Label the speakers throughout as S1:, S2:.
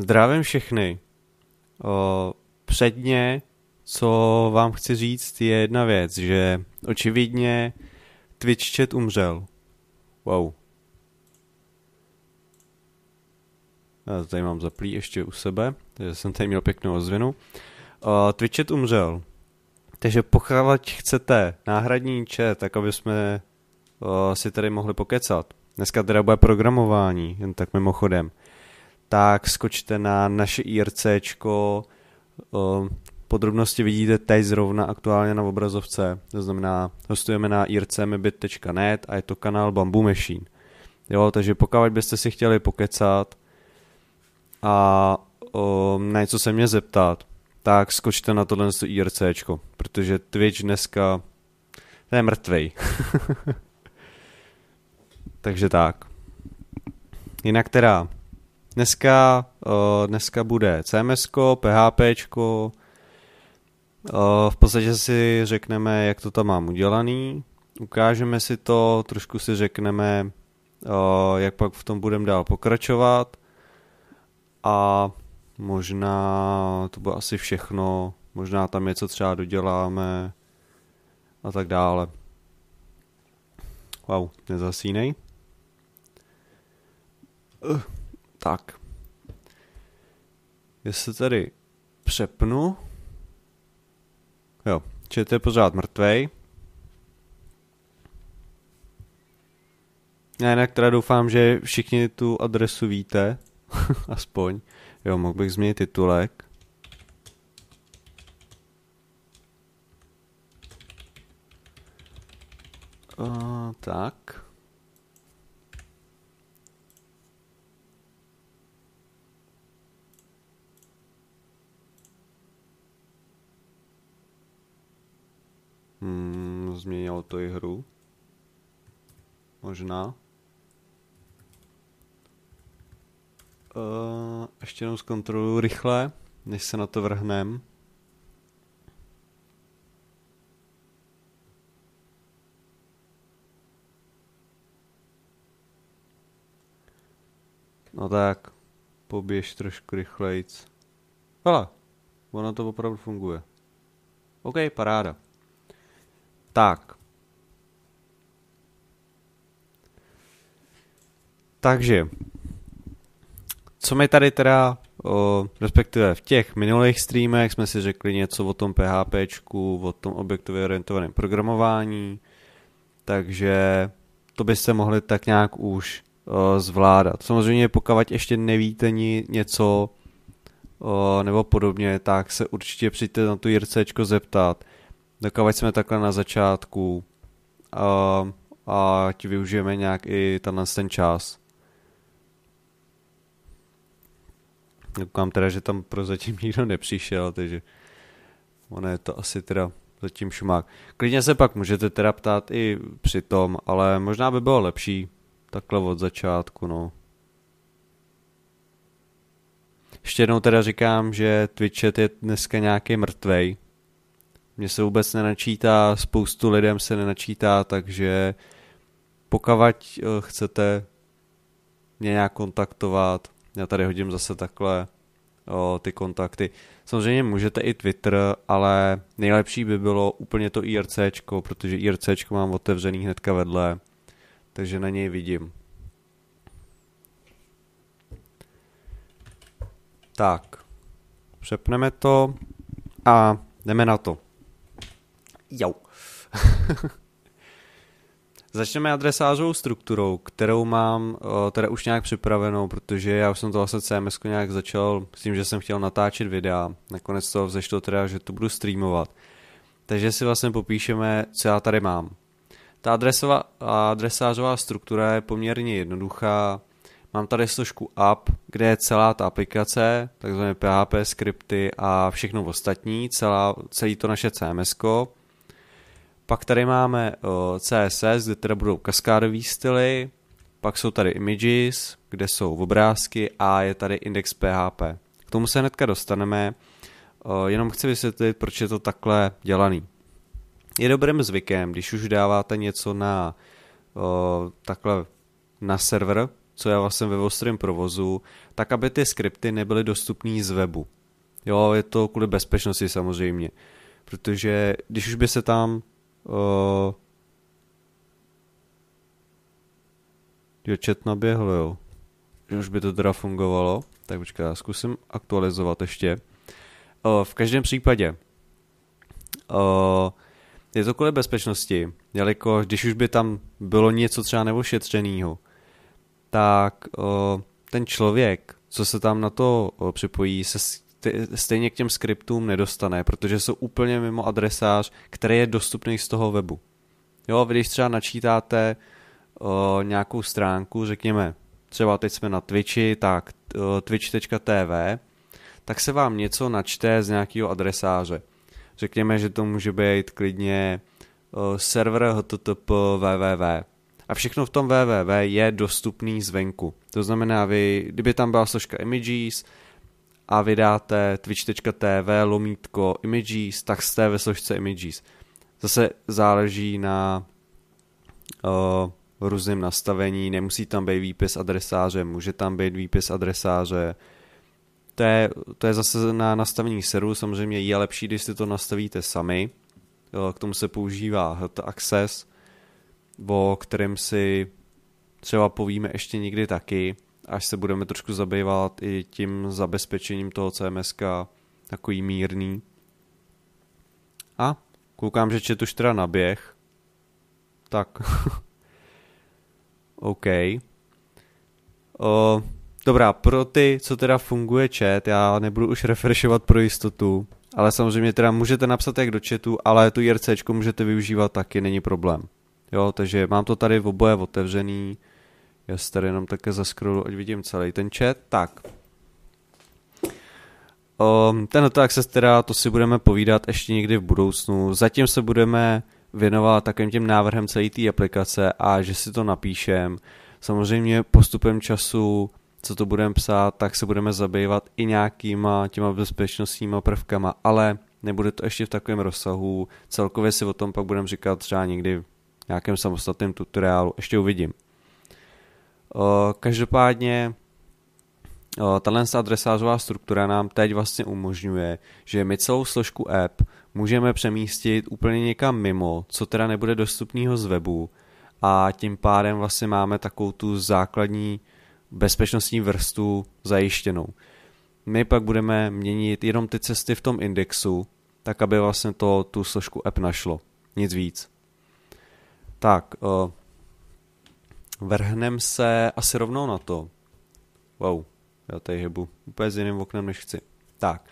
S1: Zdravím všechny. O, předně, co vám chci říct, je jedna věc, že očividně Twitch chat umřel. Wow. Já tady mám zaplý ještě u sebe, takže jsem tady měl pěknou ozvěnu. O, Twitch chat umřel. Takže pokud chcete náhradní chat, tak aby jsme o, si tady mohli pokecat. Dneska teda bude programování, jen tak mimochodem tak skočte na naše IRCčko. Eh, podrobnosti vidíte teď zrovna aktuálně na obrazovce. To znamená, hostujeme na ircmebit.net a je to kanál Bamboo Machine. Jo, takže pokud byste si chtěli pokecat a um, na něco se mě zeptat, tak skočte na tohle IRCčko, protože Twitch dneska to je mrtvej. takže tak. Jinak teda, Dneska, eh, dneska bude CMS, PHP, eh, v podstatě si řekneme, jak to tam mám udělaný, ukážeme si to, trošku si řekneme, eh, jak pak v tom budeme dál pokračovat a možná to bylo asi všechno, možná tam něco třeba doděláme a tak dále. Wow, nezasínej. Uh. Tak. Jestli tady přepnu. Jo, to je pořád mrtvej. Já jinak teda doufám, že všichni tu adresu víte. Aspoň. Jo, mohl bych změnit titulek. Uh, tak. Hmm, změnilo to i hru. Možná. Uh, ještě jenom zkontroluji rychle, než se na to vrhnem. No tak, poběž trošku rychlejc. Hele, ono to opravdu funguje. OK, paráda. Tak. Takže, co mi tady teda, o, respektive v těch minulých streamech jsme si řekli něco o tom PHP, o tom objektově orientovaném programování, takže to byste mohli tak nějak už o, zvládat. Samozřejmě pokud ještě nevíte ni, něco o, nebo podobně, tak se určitě přijďte na tu JRCčko zeptat, Dokávat jsme takhle na začátku a, a ať využijeme nějak i tenhle ten čas. Koukám teda, že tam prozatím nikdo nepřišel, takže ono je to asi teda zatím šumák. Klidně se pak můžete teda ptát i při tom, ale možná by bylo lepší takhle od začátku, no. Ještě jednou teda říkám, že Twitch je dneska nějaký mrtvej, mně se vůbec nenačítá, spoustu lidem se nenačítá, takže pokavať eh, chcete mě nějak kontaktovat, já tady hodím zase takhle o, ty kontakty. Samozřejmě můžete i Twitter, ale nejlepší by bylo úplně to IRC, protože IRC mám otevřený hnedka vedle, takže na něj vidím. Tak, přepneme to a jdeme na to. Jo. Začneme adresářovou strukturou, kterou mám eh, teda už nějak připravenou, protože já už jsem to vlastně CMS nějak začal s tím, že jsem chtěl natáčet videa. Nakonec to vzešlo teda, že to budu streamovat. Takže si vlastně popíšeme, co já tady mám. Ta adresová, adresářová struktura je poměrně jednoduchá. Mám tady složku app, kde je celá ta aplikace, takzvané PHP skripty a všechno ostatní, celá, celý to naše CMS. -ko. Pak tady máme CSS, kde teda budou kaskádové styly, pak jsou tady images, kde jsou obrázky a je tady index PHP. K tomu se hnedka dostaneme, jenom chci vysvětlit, proč je to takhle dělaný. Je dobrým zvykem, když už dáváte něco na takhle na server, co já vlastně ve ostrém provozu, tak aby ty skripty nebyly dostupné z webu. Jo, je to kvůli bezpečnosti samozřejmě, protože když už by se tam Uh, jo, chat naběhl, jo. Už by to teda fungovalo. Tak počkej, já zkusím aktualizovat ještě. Uh, v každém případě, uh, je to kvůli bezpečnosti, jelikož když už by tam bylo něco třeba neošetřeného, tak uh, ten člověk, co se tam na to připojí, se stejně k těm skriptům nedostane, protože jsou úplně mimo adresář, který je dostupný z toho webu. Jo, když třeba načítáte o, nějakou stránku, řekněme, třeba teď jsme na Twitchi, tak twitch.tv, tak se vám něco načte z nějakého adresáře. Řekněme, že to může být klidně o, server http www. A všechno v tom www je dostupný zvenku. To znamená, vy, kdyby tam byla složka images, a vydáte twitch.tv lomítko images, tak jste ve složce images. Zase záleží na uh, různém nastavení, nemusí tam být výpis adresáře, může tam být výpis adresáře. To je, to je zase na nastavení serveru, samozřejmě je lepší, když si to nastavíte sami. Uh, k tomu se používá hot Access, o kterém si třeba povíme ještě někdy taky až se budeme trošku zabývat i tím zabezpečením toho CMS, takový mírný. A koukám, že čet už teda naběh. Tak. OK. O, dobrá, pro ty, co teda funguje chat, já nebudu už refreshovat pro jistotu, ale samozřejmě teda můžete napsat jak do chatu, ale tu IRC můžete využívat taky, není problém. Jo, takže mám to tady v oboje otevřený, já se tady jenom také zaskrolu, ať vidím celý ten chat. Tak. Um, ten tak se teda, to si budeme povídat ještě někdy v budoucnu. Zatím se budeme věnovat takovým těm návrhem celé té aplikace a že si to napíšem. Samozřejmě postupem času, co to budeme psát, tak se budeme zabývat i nějakýma těma bezpečnostníma prvkama, ale nebude to ještě v takovém rozsahu. Celkově si o tom pak budeme říkat třeba někdy v nějakém samostatném tutoriálu. Ještě uvidím. Každopádně tahle adresářová struktura nám teď vlastně umožňuje, že my celou složku app můžeme přemístit úplně někam mimo, co teda nebude dostupného z webu a tím pádem vlastně máme takovou tu základní bezpečnostní vrstu zajištěnou. My pak budeme měnit jenom ty cesty v tom indexu, tak aby vlastně to tu složku app našlo. Nic víc. Tak, Vrhnem se asi rovnou na to. Wow, já tady hebu úplně s jiným oknem, než chci. Tak,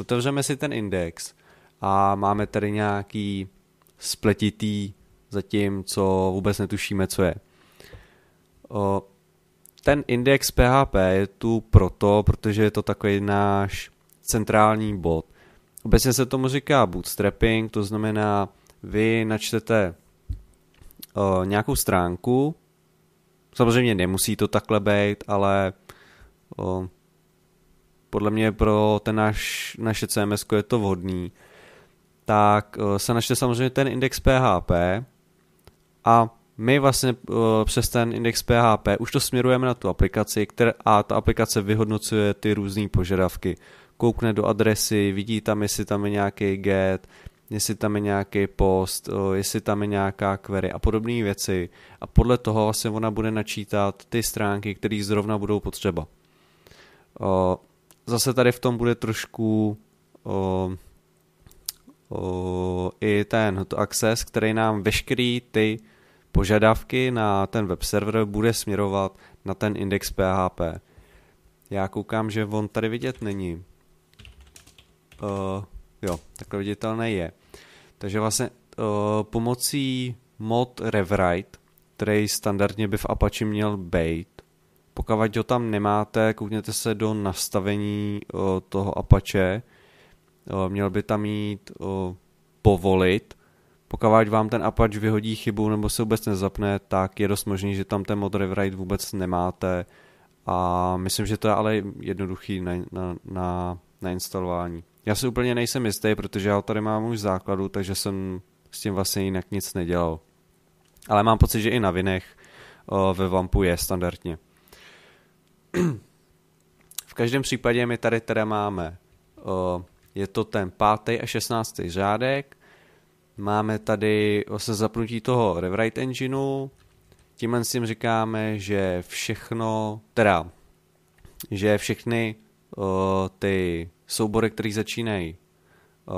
S1: otevřeme si ten index a máme tady nějaký spletitý zatím, co vůbec netušíme, co je. O, ten index PHP je tu proto, protože je to takový náš centrální bod. Obecně se tomu říká bootstrapping, to znamená, vy načtete o, nějakou stránku, Samozřejmě nemusí to takhle být, ale o, podle mě pro ten naš naše CMS je to vhodný, tak o, se našte samozřejmě ten index PHP a my vlastně o, přes ten index PHP už to směrujeme na tu aplikaci která, a ta aplikace vyhodnocuje ty různé požadavky. Koukne do adresy, vidí tam, jestli tam je nějaký get, jestli tam je nějaký post, eh, jestli tam je nějaká query a podobné věci. A podle toho se vlastně ona bude načítat ty stránky, které zrovna budou potřeba. Eh, zase tady v tom bude trošku eh, i ten to access, který nám veškerý ty požadavky na ten web server bude směrovat na ten index PHP. Já koukám, že on tady vidět není. Uh, jo, takhle viditelné je. Takže vlastně uh, pomocí mod rewrite, který standardně by v Apache měl být, pokud ho tam nemáte, koukněte se do nastavení uh, toho Apache, uh, měl by tam jít uh, povolit, pokud vám ten Apache vyhodí chybu nebo se vůbec nezapne, tak je dost možný, že tam ten mod rewrite vůbec nemáte a myslím, že to je ale jednoduchý na, na, na, na instalování. Já si úplně nejsem jistý, protože já tady mám už základu, takže jsem s tím vlastně jinak nic nedělal. Ale mám pocit, že i na vinech o, eh, ve Vampu je standardně. v každém případě my tady teda máme, o, eh, je to ten pátý a šestnáctý řádek, máme tady vlastně zapnutí toho rewrite engineu, tímhle s tím říkáme, že všechno, teda, že všechny o, eh, ty soubory, které začínají eh,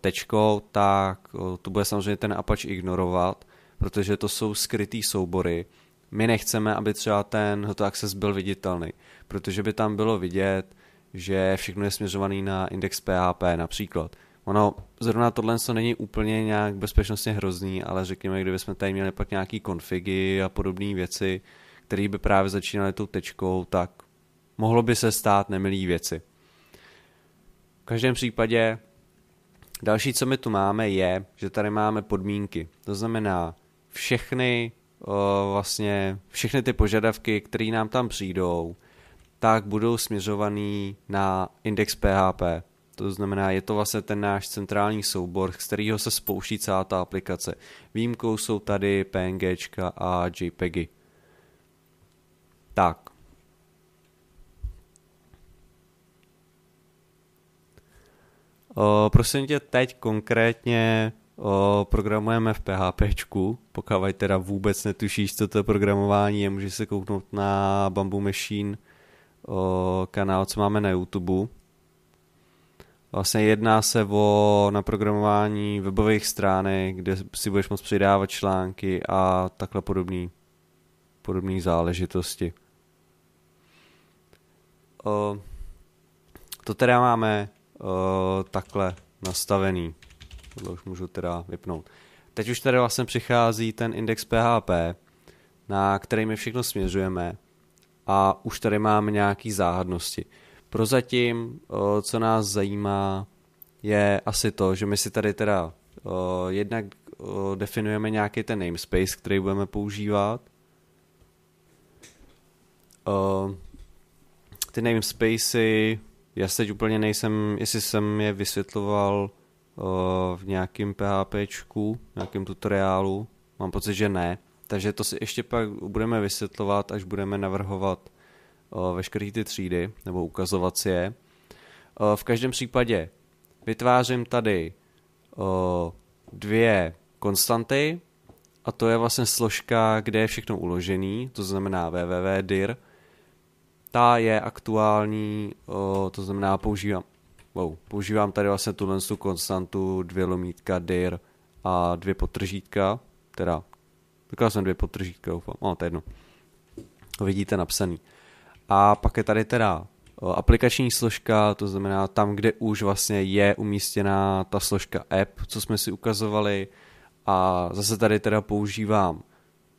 S1: tečkou, tak eh, to bude samozřejmě ten Apache ignorovat, protože to jsou skrytý soubory. My nechceme, aby třeba ten to access byl viditelný, protože by tam bylo vidět, že všechno je směřovaný na index PHP například. Ono, zrovna tohle to není úplně nějak bezpečnostně hrozný, ale řekněme, kdybychom tady měli pak nějaký konfigy a podobné věci, které by právě začínaly tou tečkou, tak mohlo by se stát nemilý věci každém případě další, co my tu máme, je, že tady máme podmínky. To znamená, všechny o, eh, vlastně všechny ty požadavky, které nám tam přijdou, tak budou směřovaný na index PHP. To znamená, je to vlastně ten náš centrální soubor, z kterého se spouští celá ta aplikace. Výjimkou jsou tady PNG a JPEGy. Tak, O, prosím tě, teď konkrétně o, programujeme v PHP, pokud teda vůbec netušíš, co to programování je, můžeš se kouknout na Bamboo Machine o, kanál, co máme na YouTube. Vlastně jedná se o naprogramování webových stránek, kde si budeš moct přidávat články a takhle podobný, podobný záležitosti. O, to teda máme Eh, takhle nastavený. Tohle už můžu teda vypnout. Teď už tady vlastně přichází ten index PHP, na který my všechno směřujeme a už tady máme nějaký záhadnosti. Prozatím, eh, co nás zajímá, je asi to, že my si tady teda eh, jednak definujeme nějaký ten namespace, který budeme používat. ty namespacey já se teď úplně nejsem, jestli jsem je vysvětloval uh, v nějakém PHPčku, nějakém tutoriálu, mám pocit, že ne. Takže to si ještě pak budeme vysvětlovat, až budeme navrhovat uh, veškeré ty třídy, nebo ukazovat si je. Uh, v každém případě vytvářím tady uh, dvě konstanty, a to je vlastně složka, kde je všechno uložený, to znamená www.dir, ta je aktuální, o, eh, to znamená používám, wow, používám tady vlastně tuhle tu konstantu dvě lomítka dir a dvě potržítka, teda Říkal jsem dvě potržítka, doufám. No, to je jedno. To vidíte napsaný. A pak je tady teda eh, aplikační složka, to znamená tam, kde už vlastně je umístěná ta složka app, co jsme si ukazovali. A zase tady teda používám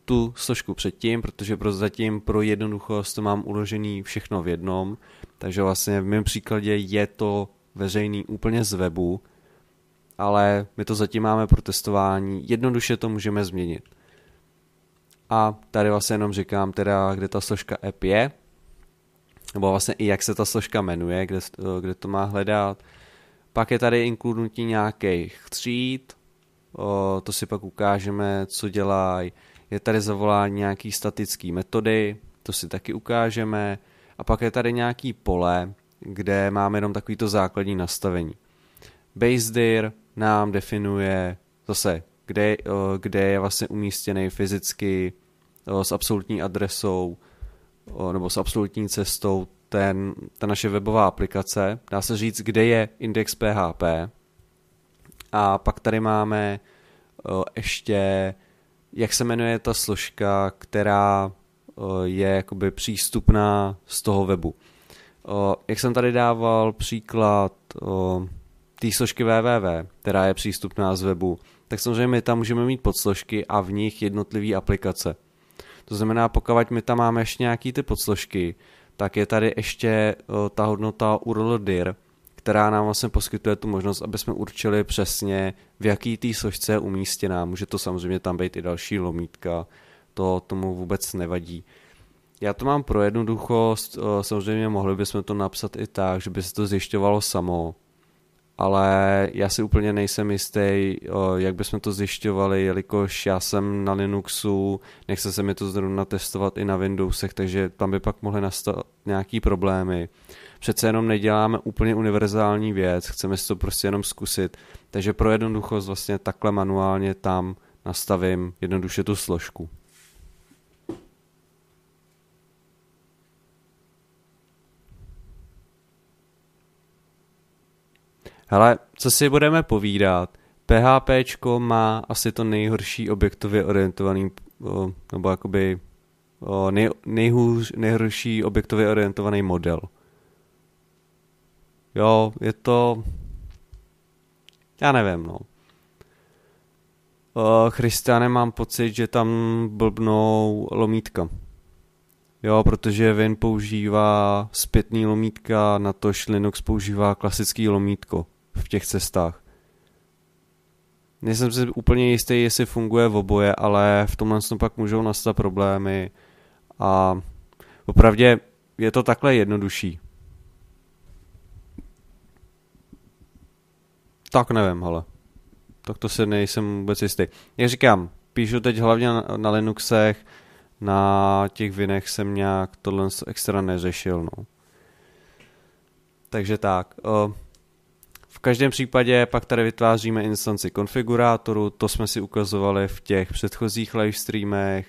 S1: tu složku předtím, protože pro zatím pro jednoduchost to mám uložený všechno v jednom, takže vlastně v mém příkladě je to veřejný úplně z webu, ale my to zatím máme pro testování, jednoduše to můžeme změnit. A tady vlastně jenom říkám teda, kde ta složka app je, nebo vlastně i jak se ta složka jmenuje, kde, eh, kde to má hledat. Pak je tady inkludnutí nějakých tříd, o, eh, to si pak ukážeme, co dělají je tady zavolání nějaký statický metody, to si taky ukážeme. A pak je tady nějaký pole, kde máme jenom takovýto základní nastavení. BaseDir nám definuje zase, kde, eh, kde je vlastně umístěný fyzicky eh, s absolutní adresou eh, nebo s absolutní cestou ten, ta naše webová aplikace. Dá se říct, kde je index PHP. A pak tady máme ještě jak se jmenuje ta složka, která eh, je jakoby přístupná z toho webu. Eh, jak jsem tady dával příklad eh, té složky www, která je přístupná z webu, tak samozřejmě tam můžeme mít podsložky a v nich jednotlivé aplikace. To znamená, pokud my tam máme ještě nějaký ty podsložky, tak je tady ještě ta hodnota URL dir, která nám vlastně poskytuje tu možnost, aby jsme určili přesně, v jaký té složce je umístěná. Může to samozřejmě tam být i další lomítka, to tomu vůbec nevadí. Já to mám pro jednoduchost, eh, samozřejmě mohli bychom to napsat i tak, že by se to zjišťovalo samo, ale já si úplně nejsem jistý, eh, jak bychom to zjišťovali, jelikož já jsem na Linuxu, nechce se mi to zrovna testovat i na Windowsech, takže tam by pak mohly nastat nějaký problémy přece jenom neděláme úplně univerzální věc, chceme si to prostě jenom zkusit. Takže pro jednoduchost vlastně takhle manuálně tam nastavím jednoduše tu složku. Hele, co si budeme povídat, PHP má asi to nejhorší objektově orientovaný, nebo jakoby nej, nejhůř, nejhorší objektově orientovaný model. Jo, je to... Já nevím, no. Uh, eh, Christiane mám pocit, že tam blbnou lomítka. Jo, protože Vin používá zpětný lomítka, na to Linux používá klasický lomítko v těch cestách. Nejsem si úplně jistý, jestli funguje v oboje, ale v tomhle tom pak můžou nastat problémy a opravdě je to takhle jednodušší. Tak nevím, hele. Tak to si nejsem vůbec jistý. Jak říkám, píšu teď hlavně na, na Linuxech, na těch vinech jsem nějak tohle extra neřešil, no. Takže tak. Uh, v každém případě pak tady vytváříme instanci konfigurátoru, to jsme si ukazovali v těch předchozích livestreamech.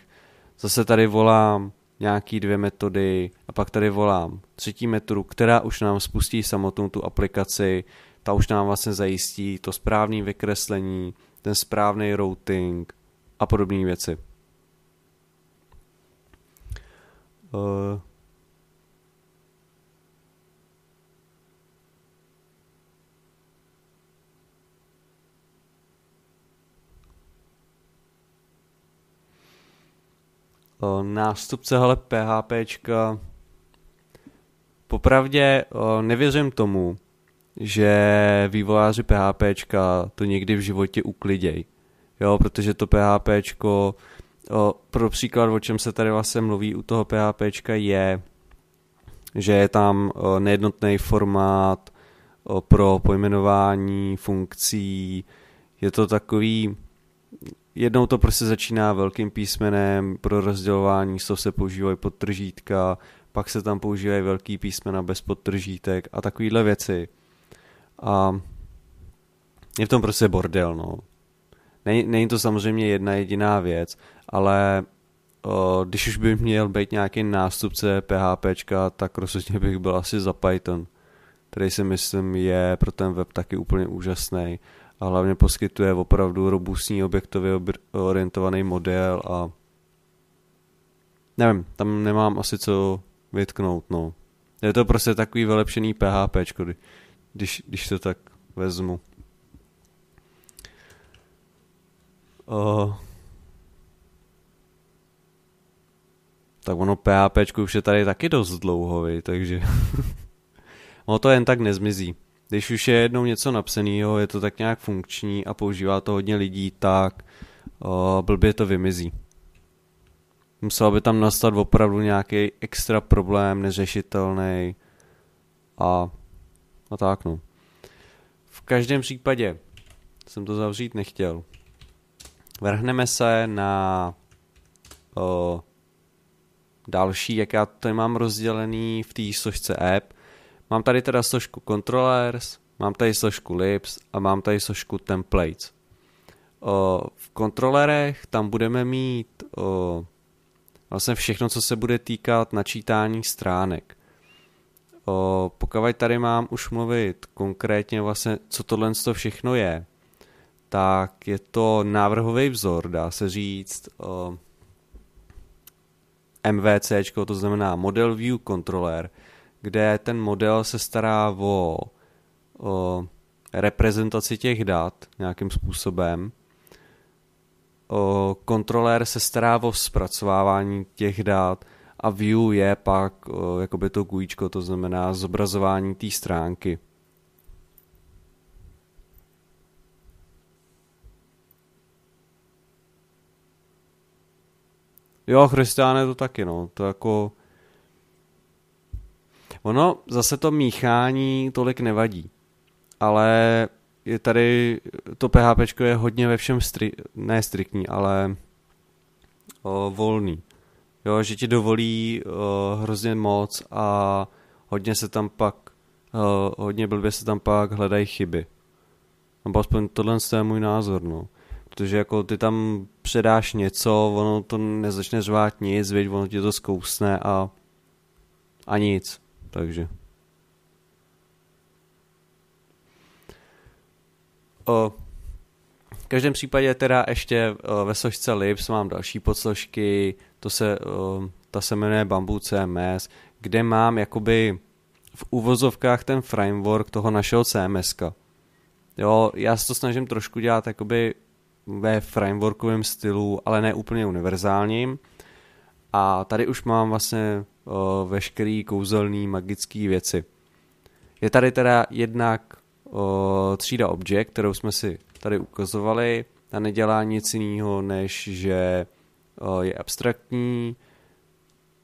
S1: Zase tady volám nějaký dvě metody a pak tady volám třetí metodu, která už nám spustí samotnou tu aplikaci, ta už nám vlastně zajistí to správné vykreslení, ten správný routing a podobné věci. Uh. nástupce hele PHP. Popravdě eh, nevěřím tomu, že vývojáři PHP to někdy v životě ukliděj. Jo, protože to PHP, pro příklad, o čem se tady vlastně mluví u toho PHP, je, že je tam nejednotný formát pro pojmenování funkcí. Je to takový, jednou to prostě začíná velkým písmenem, pro rozdělování slov se používají podtržítka, pak se tam používají velký písmena bez podtržítek a takovéhle věci. A je v tom prostě bordel, no. Není, není to samozřejmě jedna jediná věc, ale uh, když už by měl být nějaký nástupce PHPčka, tak rozhodně bych byl asi za Python, který si myslím je pro ten web taky úplně úžasný a hlavně poskytuje opravdu robustní objektově orientovaný model a nevím, tam nemám asi co vytknout, no. Je to prostě takový vylepšený PHP, kdy když, když to tak vezmu. Uh, tak ono PHP už je tady taky dost dlouho, takže ono to jen tak nezmizí. Když už je jednou něco napsaného, je to tak nějak funkční a používá to hodně lidí, tak uh, blbě to vymizí. Musel by tam nastat opravdu nějaký extra problém, neřešitelný a a tak no. V každém případě jsem to zavřít nechtěl. Vrhneme se na o, další, jak já to mám rozdělený v té složce app. Mám tady teda složku controllers, mám tady složku lips a mám tady složku templates. O, v kontrolerech tam budeme mít o, vlastně všechno, co se bude týkat načítání stránek pokud tady mám už mluvit konkrétně vlastně, co tohle to všechno je, tak je to návrhový vzor, dá se říct, o, MVC, to znamená Model View Controller, kde ten model se stará o, o reprezentaci těch dat nějakým způsobem. O, se stará o zpracovávání těch dat, a view je pak eh, jakoby to GUIčko, to znamená zobrazování té stránky. Jo, Christiane to taky, no. To jako... Ono zase to míchání tolik nevadí. Ale je tady to PHP je hodně ve všem stri... ne striktní, ale o, eh, volný jo, že ti dovolí uh, hrozně moc a hodně se tam pak, uh, hodně blbě se tam pak hledají chyby. Nebo aspoň tohle je můj názor, no. Protože jako ty tam předáš něco, ono to nezačne řvát nic, věď, ono ti to zkousne a, a nic. Takže. Uh, každém případě teda ještě eh, ve složce Lips mám další podsložky, to se, eh, ta se jmenuje Bamboo CMS, kde mám jakoby v uvozovkách ten framework toho našeho CMS. -ka. Jo, já se to snažím trošku dělat jakoby ve frameworkovém stylu, ale ne úplně univerzálním. A tady už mám vlastně o, eh, veškerý kouzelný magický věci. Je tady teda jednak o, třída object, kterou jsme si tady ukazovali, ta nedělá nic jiného, než že eh, je abstraktní,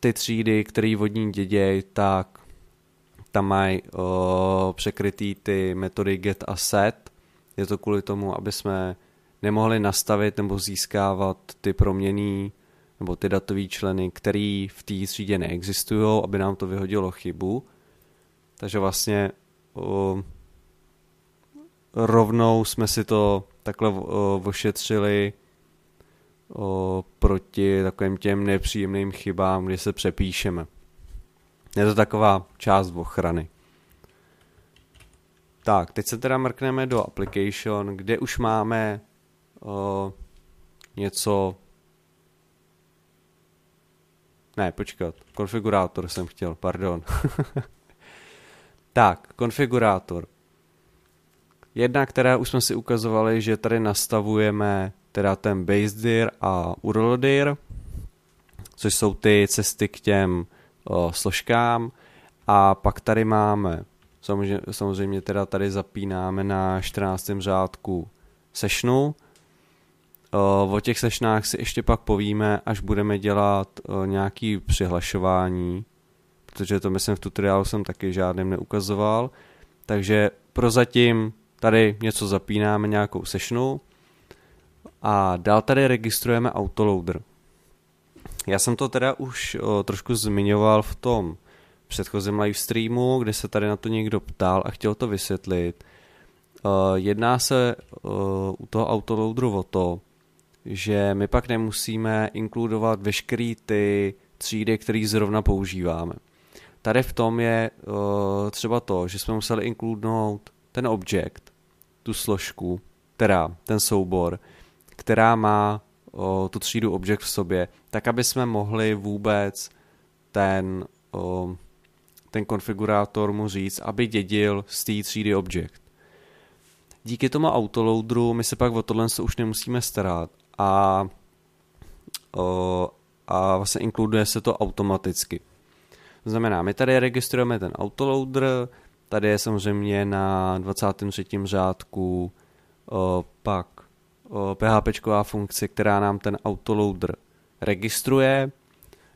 S1: ty třídy, které vodní děděj, tak tam mají eh, překrytý ty metody get a set. Je to kvůli tomu, aby jsme nemohli nastavit nebo získávat ty proměný nebo ty datové členy, které v té třídě neexistují, aby nám to vyhodilo chybu. Takže vlastně eh, rovnou jsme si to takhle eh, ošetřili eh, proti takovým těm nepříjemným chybám, kdy se přepíšeme. Je to taková část ochrany. Tak, teď se teda mrkneme do application, kde už máme o, eh, něco... Ne, počkat, konfigurátor jsem chtěl, pardon. tak, konfigurátor. Jedna, která už jsme si ukazovali, že tady nastavujeme teda ten base dir a url dir, což jsou ty cesty k těm o, složkám. A pak tady máme, samozřejmě, samozřejmě teda tady zapínáme na 14. řádku sešnu. O těch sešnách si ještě pak povíme, až budeme dělat nějaký přihlašování, protože to myslím v tutoriálu jsem taky žádným neukazoval. Takže prozatím Tady něco zapínáme, nějakou sessionu a dál tady registrujeme autoloader. Já jsem to teda už o, trošku zmiňoval v tom předchozím streamu, kde se tady na to někdo ptal a chtěl to vysvětlit. O, jedná se o, u toho autoloaderu o to, že my pak nemusíme inkludovat veškeré ty třídy, které zrovna používáme. Tady v tom je uh, třeba to, že jsme museli inkludnout ten objekt, tu složku, teda ten soubor, která má o, tu třídu objekt v sobě, tak aby jsme mohli vůbec ten, o, ten konfigurátor mu říct, aby dědil z té třídy objekt. Díky tomu autoloadru my se pak o tohle už nemusíme starat a, o, a vlastně inkluduje se to automaticky. To znamená, my tady registrujeme ten autoloader, Tady je samozřejmě na 23. řádku o, eh, pak o, eh, PHPčková funkce, která nám ten autoloader registruje.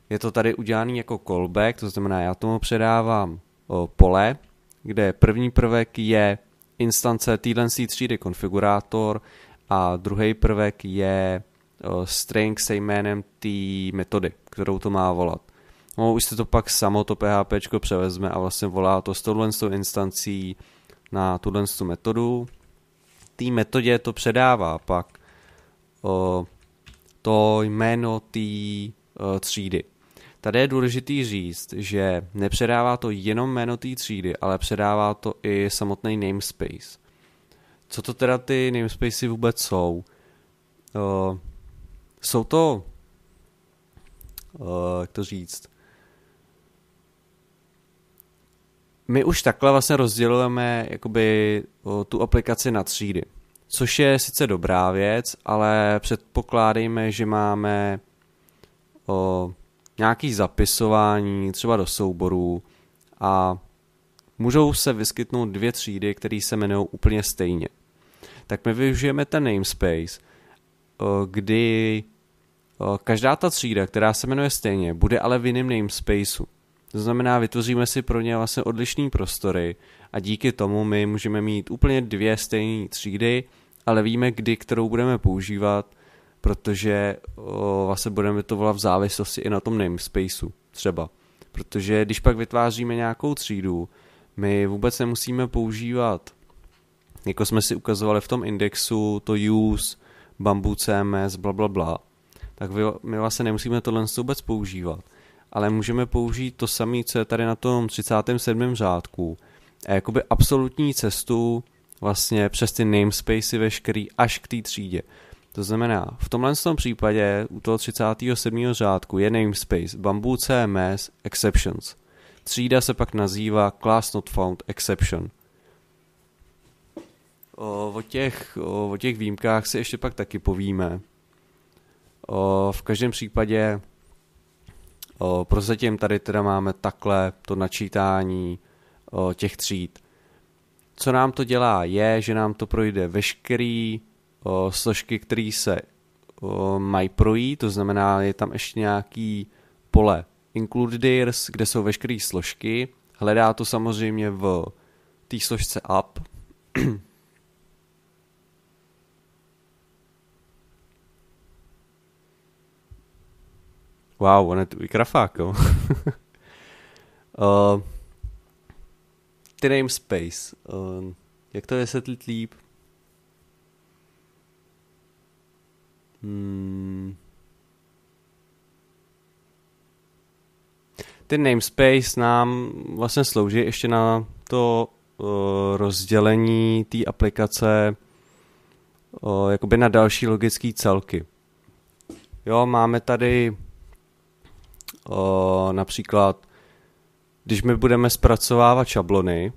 S1: Je to tady udělaný jako callback, to znamená, já tomu předávám o, eh, pole, kde první prvek je instance týden C3 konfigurátor a druhý prvek je string se jménem té metody, kterou to má volat. No, už se to pak samo to PHP převezme a vlastně volá to s touhle instancí na tuhle metodu. Té metodě to předává pak o, eh, to jméno té eh, třídy. Tady je důležitý říct, že nepředává to jenom jméno té třídy, ale předává to i samotný namespace. Co to teda ty namespacey vůbec jsou? Uh, jsou to, uh, jak to říct, my už takhle vlastně rozdělujeme jakoby tu aplikaci na třídy, což je sice dobrá věc, ale předpokládejme, že máme o, nějaký zapisování třeba do souborů a můžou se vyskytnout dvě třídy, které se jmenují úplně stejně. Tak my využijeme ten namespace, kdy každá ta třída, která se jmenuje stejně, bude ale v jiném namespaceu. To znamená, vytvoříme si pro ně vlastně odlišný prostory a díky tomu my můžeme mít úplně dvě stejné třídy, ale víme, kdy kterou budeme používat, protože o, vlastně budeme to volat v závislosti i na tom namespaceu třeba. Protože když pak vytváříme nějakou třídu, my vůbec nemusíme používat, jako jsme si ukazovali v tom indexu, to use, bambu CMS, bla, bla, bla, tak my vlastně nemusíme tohle vůbec používat ale můžeme použít to samé, co je tady na tom 37. řádku. A jakoby absolutní cestu vlastně přes ty namespacey veškerý až k té třídě. To znamená, v tomhle tom případě u toho 37. řádku je namespace bamboo CMS exceptions. Třída se pak nazývá class not found exception. O, o, těch, o, o těch výjimkách si ještě pak taky povíme. O, v každém případě Prozatím tady teda máme takhle to načítání těch tříd. Co nám to dělá je, že nám to projde veškerý složky, které se mají projít, to znamená, je tam ještě nějaký pole include dirs, kde jsou veškeré složky. Hledá to samozřejmě v té složce up, wow, on je tu i krafák, jo. uh, ty namespace, uh, eh, jak to setlit líp? Hmm. Ty namespace nám vlastně slouží ještě na to uh, rozdělení té aplikace uh, jakoby na další logické celky. Jo, máme tady například, když my budeme zpracovávat šablony,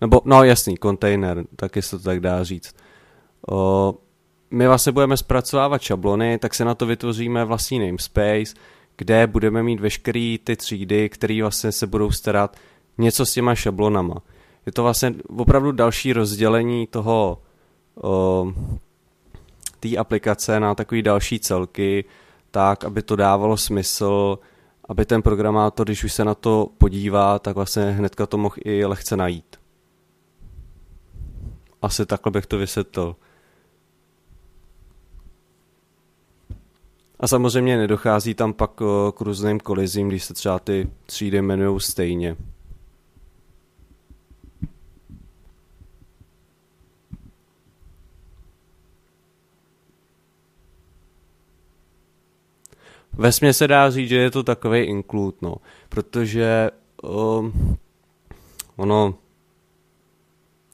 S1: nebo, no jasný, kontejner, taky se to tak dá říct. O, my vlastně budeme zpracovávat šablony, tak se na to vytvoříme vlastní namespace, kde budeme mít veškeré ty třídy, které vlastně se budou starat něco s těma šablonama. Je to vlastně opravdu další rozdělení toho té aplikace na takové další celky, tak, aby to dávalo smysl, aby ten programátor, když už se na to podívá, tak vlastně hnedka to mohl i lehce najít. Asi takhle bych to vysvětlil. A samozřejmě nedochází tam pak eh, k různým kolizím, když se třeba ty třídy jmenují stejně. Ve se dá říct, že je to takový inklut, no, protože um, ono,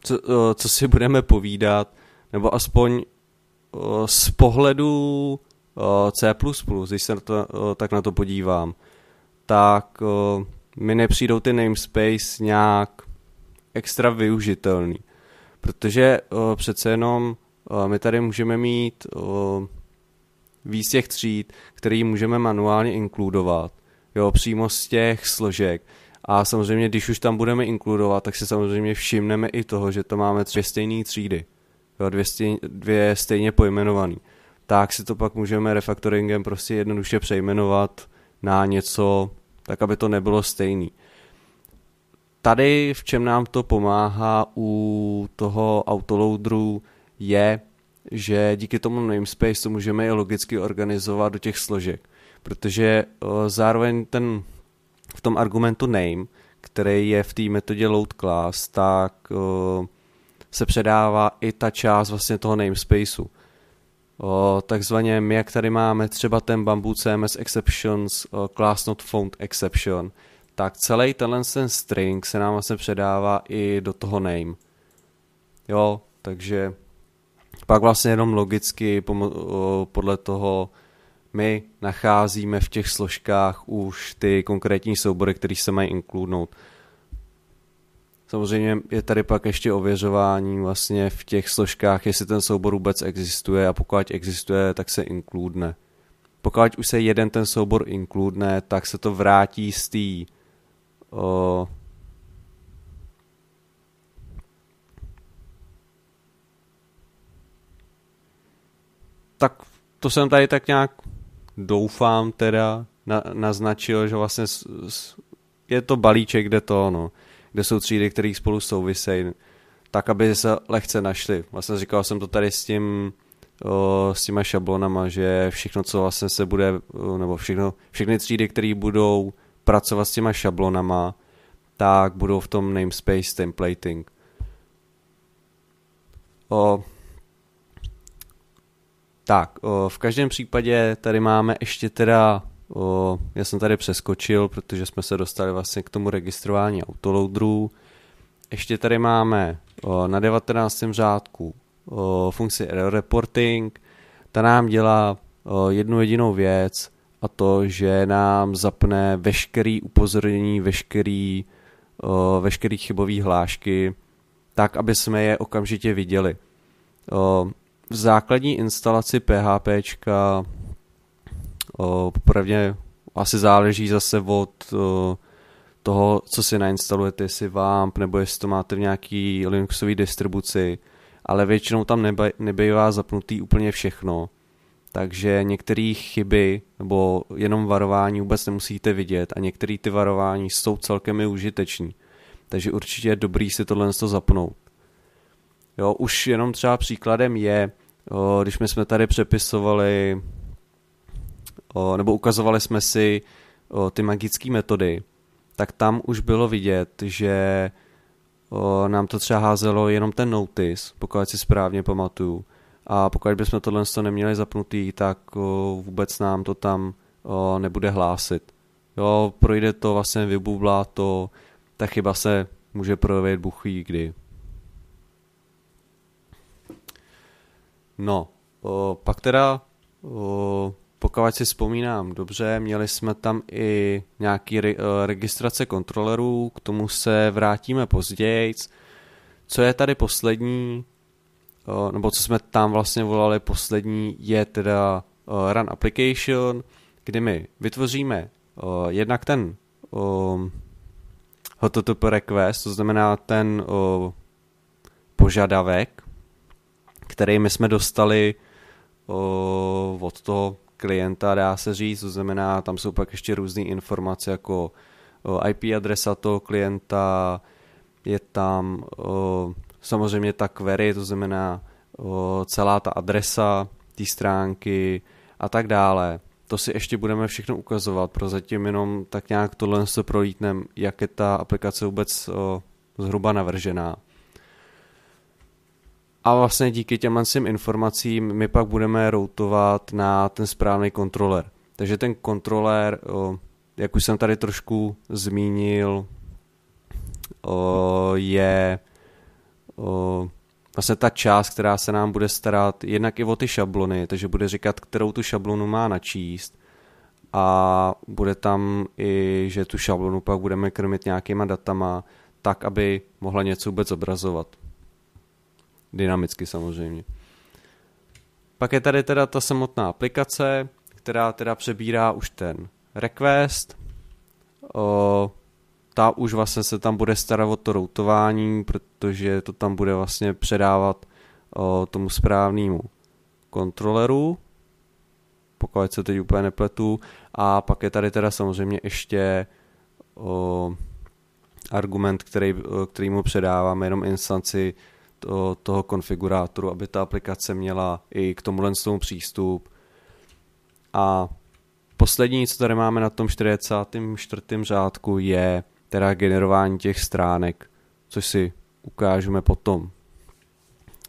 S1: co, uh, co si budeme povídat, nebo aspoň uh, z pohledu uh, C++, když se na to, uh, tak na to podívám, tak uh, mi nepřijdou ty namespace nějak extra využitelný, protože uh, přece jenom uh, my tady můžeme mít uh, víc těch tříd, který můžeme manuálně inkludovat, jo, přímo z těch složek. A samozřejmě, když už tam budeme inkludovat, tak se samozřejmě všimneme i toho, že to máme dvě stejné třídy, jo, dvě, stejně, dvě stejně pojmenované. Tak si to pak můžeme refaktoringem prostě jednoduše přejmenovat na něco, tak aby to nebylo stejný. Tady, v čem nám to pomáhá u toho autoloadru, je, že díky tomu namespace to můžeme i logicky organizovat do těch složek, protože eh, zároveň ten v tom argumentu name, který je v té metodě load class, tak eh, se předává i ta část vlastně toho namespaceu. O, eh, takzvaně my, jak tady máme třeba ten Bamboo CMS Exceptions o, Class Not Found Exception, tak celý tenhle ten string se nám vlastně předává i do toho name. Jo, takže pak vlastně jenom logicky podle toho my nacházíme v těch složkách už ty konkrétní soubory, které se mají inkludnout. Samozřejmě je tady pak ještě ověřování vlastně v těch složkách, jestli ten soubor vůbec existuje a pokud existuje, tak se inkludne. Pokud už se jeden ten soubor inkludne, tak se to vrátí z té tak to jsem tady tak nějak doufám teda na, naznačil, že vlastně s, s, je to balíček, kde to, no, kde jsou třídy, které spolu souvisejí, tak, aby se lehce našli. Vlastně říkal jsem to tady s tím, o, s těma šablonama, že všechno, co vlastně se bude, nebo všechno, všechny třídy, které budou pracovat s těma šablonama, tak budou v tom namespace templating. O, tak, o, eh, v každém případě tady máme ještě teda, o, eh, já jsem tady přeskočil, protože jsme se dostali vlastně k tomu registrování autoloadrů. Ještě tady máme o, eh, na 19. řádku o, funkci error reporting, ta nám dělá o, jednu jedinou věc a to, že nám zapne veškerý upozornění, veškerý, o, veškerý chybový hlášky, tak, aby jsme je okamžitě viděli v základní instalaci PHP, popravdě asi záleží zase od o, toho, co si nainstalujete, jestli vám nebo jestli to máte v nějaký Linuxové distribuci, ale většinou tam nebývá zapnutý úplně všechno, takže některé chyby nebo jenom varování vůbec nemusíte vidět a některé ty varování jsou celkem i užiteční, takže určitě je dobrý si tohle zapnout. Jo, už jenom třeba příkladem je, o, když my jsme tady přepisovali, o, nebo ukazovali jsme si o, ty magické metody, tak tam už bylo vidět, že o, nám to třeba házelo jenom ten notice, pokud si správně pamatuju. A pokud bychom tohle neměli zapnutý, tak o, vůbec nám to tam o, nebude hlásit. Jo, projde to, vlastně vybublá to, ta chyba se může projevit buchý kdy. No, o, pak teda, o, pokud si vzpomínám dobře, měli jsme tam i nějaký re, o, registrace kontrolerů, k tomu se vrátíme později. Co je tady poslední, o, nebo co jsme tam vlastně volali poslední, je teda o, Run Application, kdy my vytvoříme o, jednak ten o, HTTP request, to znamená ten o, požadavek, který my jsme dostali o, od toho klienta, dá se říct, to znamená, tam jsou pak ještě různé informace jako o, IP adresa toho klienta, je tam o, samozřejmě ta query, to znamená o, celá ta adresa té stránky a tak dále. To si ještě budeme všechno ukazovat, Pro zatím jenom tak nějak tohle se prolítneme, jak je ta aplikace vůbec o, zhruba navržená. A vlastně díky těm informacím my pak budeme routovat na ten správný kontroler. Takže ten kontroler, jak už jsem tady trošku zmínil, je vlastně ta část, která se nám bude starat jednak i o ty šablony, takže bude říkat, kterou tu šablonu má načíst a bude tam i, že tu šablonu pak budeme krmit nějakýma datama, tak, aby mohla něco vůbec zobrazovat dynamicky samozřejmě. Pak je tady teda ta samotná aplikace, která teda přebírá už ten request. O, ta už vlastně se tam bude starat o to routování, protože to tam bude vlastně předávat o, tomu správnému kontroleru, pokud se teď úplně nepletu. A pak je tady teda samozřejmě ještě o, argument, který, který mu předáváme jenom instanci to, toho konfigurátoru, aby ta aplikace měla i k tomuhle tomu přístup. A poslední, co tady máme na tom 44. řádku, je teda generování těch stránek, což si ukážeme potom.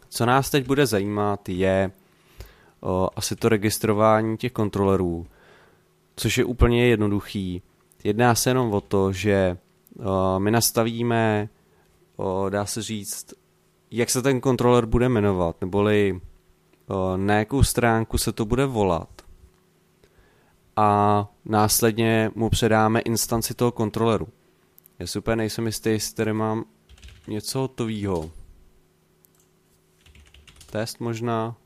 S1: Co nás teď bude zajímat, je o, asi to registrování těch kontrolerů, což je úplně jednoduchý. Jedná se jenom o to, že o, my nastavíme, o, dá se říct, jak se ten kontroler bude jmenovat, neboli eh, na jakou stránku se to bude volat. A následně mu předáme instanci toho kontroleru. Já super, nejsem jistý, jestli tady mám něco hotovýho. Test možná?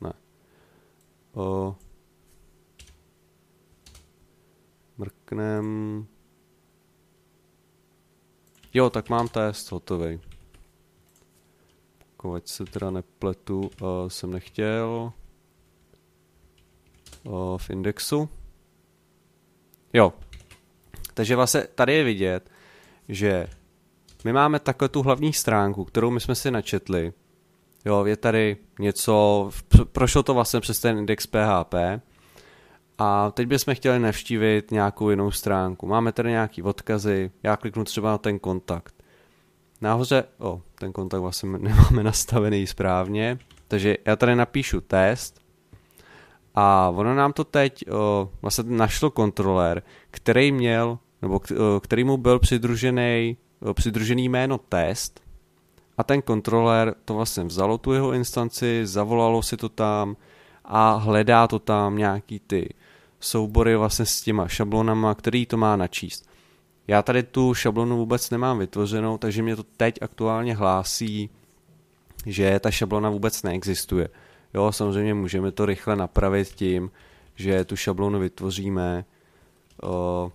S1: Ne. O... Eh, mrknem... Jo, tak mám test hotový. Jako ať se teda nepletu, uh, jsem nechtěl. Uh, v indexu. Jo. Takže vlastně tady je vidět, že my máme takhle tu hlavní stránku, kterou my jsme si načetli. Jo, je tady něco, prošlo to vlastně přes ten index PHP a teď bychom chtěli navštívit nějakou jinou stránku. Máme tady nějaký odkazy, já kliknu třeba na ten kontakt. Nahoře, o, ten kontakt vlastně nemáme nastavený správně, takže já tady napíšu test a ono nám to teď o, vlastně našlo kontroler, který měl, nebo který mu byl přidružený, přidružený jméno test a ten kontroler to vlastně vzalo tu jeho instanci, zavolalo si to tam a hledá to tam nějaký ty soubory vlastně s těma šablonama, který to má načíst. Já tady tu šablonu vůbec nemám vytvořenou, takže mě to teď aktuálně hlásí, že ta šablona vůbec neexistuje. Jo, samozřejmě můžeme to rychle napravit tím, že tu šablonu vytvoříme. O,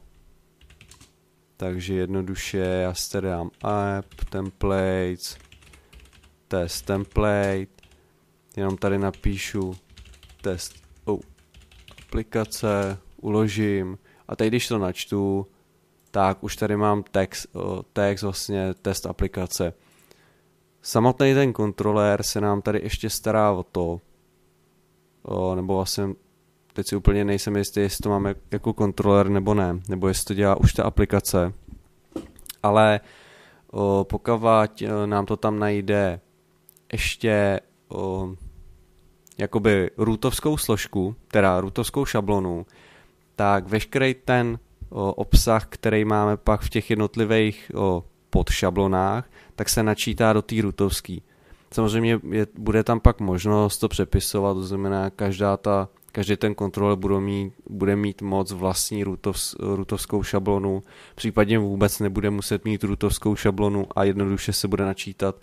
S1: takže jednoduše já si dám app, templates, test template, jenom tady napíšu test oh, aplikace, uložím a teď když to načtu, tak už tady mám text, text vlastně test aplikace. Samotný ten kontroler se nám tady ještě stará o to, nebo vlastně teď si úplně nejsem jistý, jestli to máme jako kontroler nebo ne, nebo jestli to dělá už ta aplikace, ale pokud e, nám to tam najde ještě jakoby rootovskou složku, teda rootovskou šablonu, tak veškerý ten o, obsah, který máme pak v těch jednotlivých o, podšablonách, tak se načítá do té rutovský. Samozřejmě je, bude tam pak možnost to přepisovat, to znamená každá ta, každý ten kontrol bude mít, bude mít moc vlastní rutovs, rutovskou šablonu, případně vůbec nebude muset mít rutovskou šablonu a jednoduše se bude načítat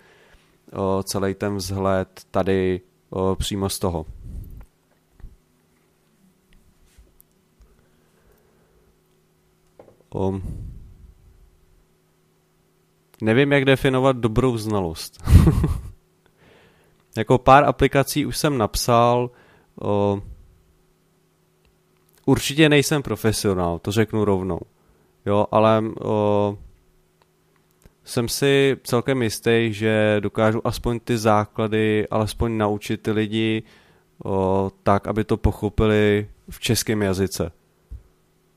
S1: o, celý ten vzhled tady o, přímo z toho. o... Nevím, jak definovat dobrou znalost. jako pár aplikací už jsem napsal. O... Určitě nejsem profesionál, to řeknu rovnou. Jo, ale o... jsem si celkem jistý, že dokážu aspoň ty základy, alespoň naučit ty lidi o... tak, aby to pochopili v českém jazyce.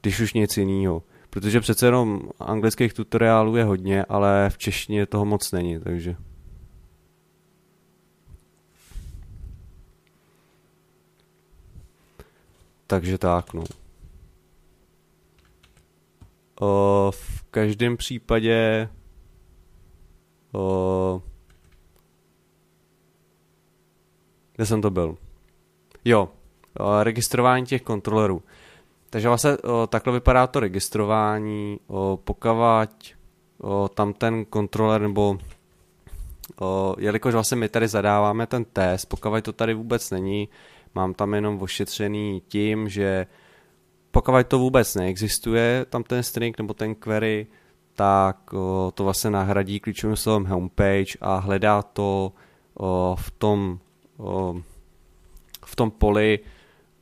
S1: Když už nic jiného protože přece jenom anglických tutoriálů je hodně, ale v češtině toho moc není, takže... Takže tak, no. O, v každém případě o, kde jsem to byl? Jo, o, registrování těch kontrolerů. Takže vlastně o, takhle vypadá to registrování, o, pokavať o, tam ten kontroler nebo o, jelikož vlastně my tady zadáváme ten test, pokavať to tady vůbec není, mám tam jenom ošetřený tím, že pokud to vůbec neexistuje, tam ten string nebo ten query, tak o, to vlastně nahradí klíčovým slovem homepage a hledá to o, v tom o, v tom poli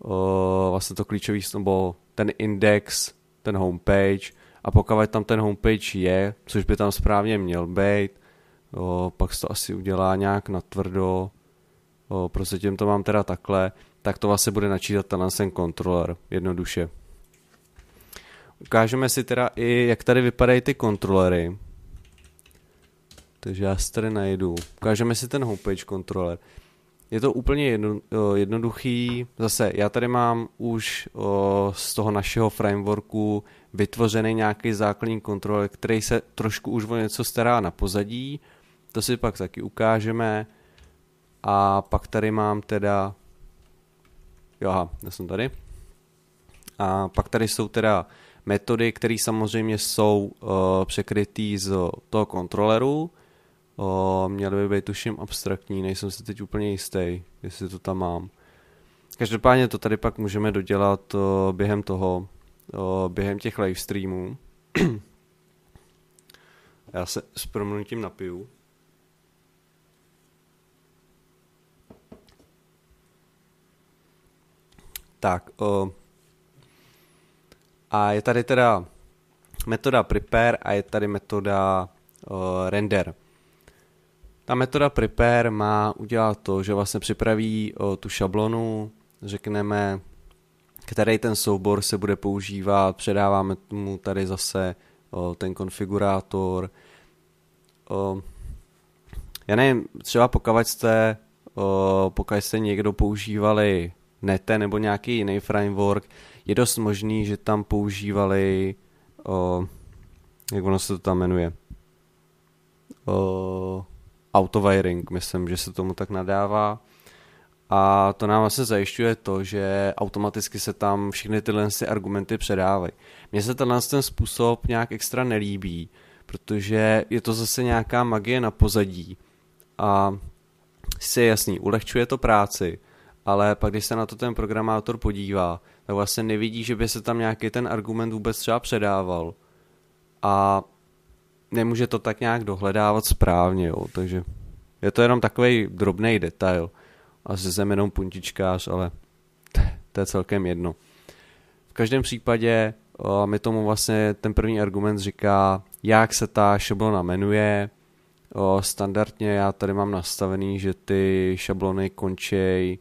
S1: uh, vlastně to klíčový, nebo ten index, ten homepage a pokud tam ten homepage je, což by tam správně měl být, uh, pak se to asi udělá nějak natvrdo, uh, prostě tím to mám teda takhle, tak to vlastně bude načítat ten ten kontroler, jednoduše. Ukážeme si teda i, jak tady vypadají ty kontrolery. Takže já si tady najdu. Ukážeme si ten homepage kontroler je to úplně jedno, eh, jednoduchý. Zase, já tady mám už o, eh, z toho našeho frameworku vytvořený nějaký základní kontrol, který se trošku už o něco stará na pozadí. To si pak taky ukážeme. A pak tady mám teda... Jo, aha, já jsem tady. A pak tady jsou teda metody, které samozřejmě jsou uh, překrytý z toho kontroleru, O, měly by být tuším abstraktní, nejsem si teď úplně jistý, jestli to tam mám. Každopádně to tady pak můžeme dodělat o, během toho, o, během těch live streamů. Já se s promluvím napiju. Tak, o, a je tady teda metoda prepare a je tady metoda o, render. Ta metoda prepare má udělat to, že vlastně připraví o, tu šablonu, řekneme, který ten soubor se bude používat, předáváme mu tady zase o, ten konfigurátor. O, já nevím, třeba pokud jste, o, pokud jste někdo používali nete nebo nějaký jiný framework, je dost možný, že tam používali, o, jak ono se to tam jmenuje, o, autowiring, myslím, že se tomu tak nadává. A to nám vlastně zajišťuje to, že automaticky se tam všechny tyhle argumenty předávají. Mně se tenhle ten způsob nějak extra nelíbí, protože je to zase nějaká magie na pozadí. A si je jasný, ulehčuje to práci, ale pak když se na to ten programátor podívá, tak vlastně nevidí, že by se tam nějaký ten argument vůbec třeba předával. A nemůže to tak nějak dohledávat správně, jo. takže je to jenom takový drobný detail. Asi jsem jenom puntičkář, ale to je celkem jedno. V každém případě o, mi tomu vlastně ten první argument říká, jak se ta šablona jmenuje. O, standardně já tady mám nastavený, že ty šablony končí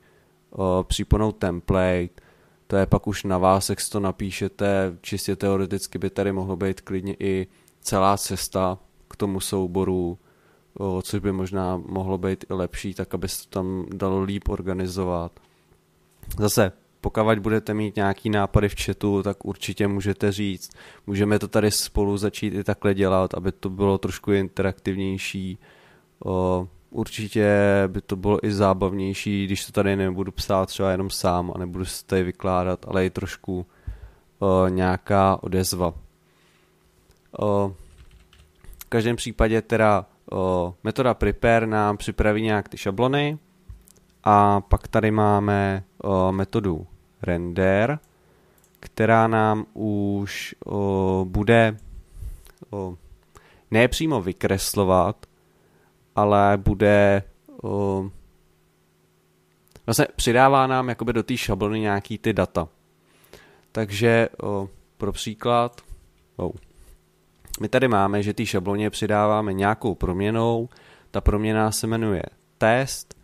S1: příponou template, to je pak už na vás, jak si to napíšete, čistě teoreticky by tady mohlo být klidně i celá cesta k tomu souboru, o, což by možná mohlo být i lepší, tak aby se to tam dalo líp organizovat. Zase, pokud budete mít nějaký nápady v chatu, tak určitě můžete říct. Můžeme to tady spolu začít i takhle dělat, aby to bylo trošku interaktivnější. O, určitě by to bylo i zábavnější, když to tady nebudu psát třeba jenom sám a nebudu se tady vykládat, ale i trošku o, nějaká odezva. V každém případě teda metoda prepare nám připraví nějak ty šablony a pak tady máme metodu render, která nám už bude ne přímo vykreslovat, ale bude o, vlastně přidává nám jakoby do té šablony nějaký ty data. Takže o, pro příklad, oh, my tady máme, že ty šabloně přidáváme nějakou proměnou, ta proměna se jmenuje test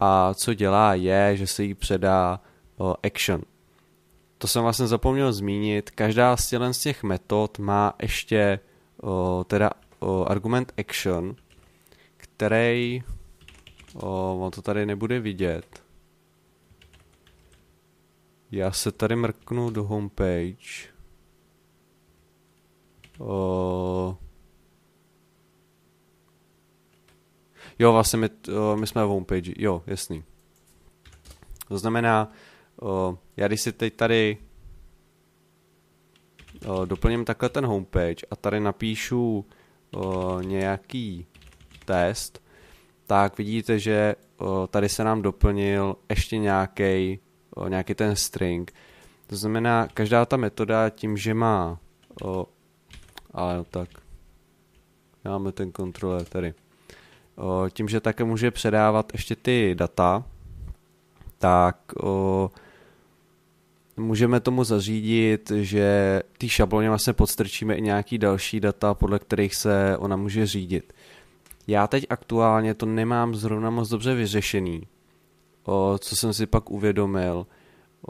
S1: a co dělá je, že se jí předá action. To jsem vlastně zapomněl zmínit, každá z z těch metod má ještě teda argument action, který, on to tady nebude vidět, já se tady mrknu do homepage. Uh, jo, vlastně my, uh, my jsme v homepage, jo, jasný. To znamená, uh, já když si teď tady uh, doplním takhle ten homepage a tady napíšu uh, nějaký test, tak vidíte, že uh, tady se nám doplnil ještě nějaký uh, nějaký ten string. To znamená, každá ta metoda tím, že má ale tak. Máme ten kontroler tady. O, tím, že také může předávat ještě ty data, tak o, můžeme tomu zařídit, že ty šabloně vlastně podstrčíme i nějaký další data, podle kterých se ona může řídit. Já teď aktuálně to nemám zrovna moc dobře vyřešený, o, co jsem si pak uvědomil.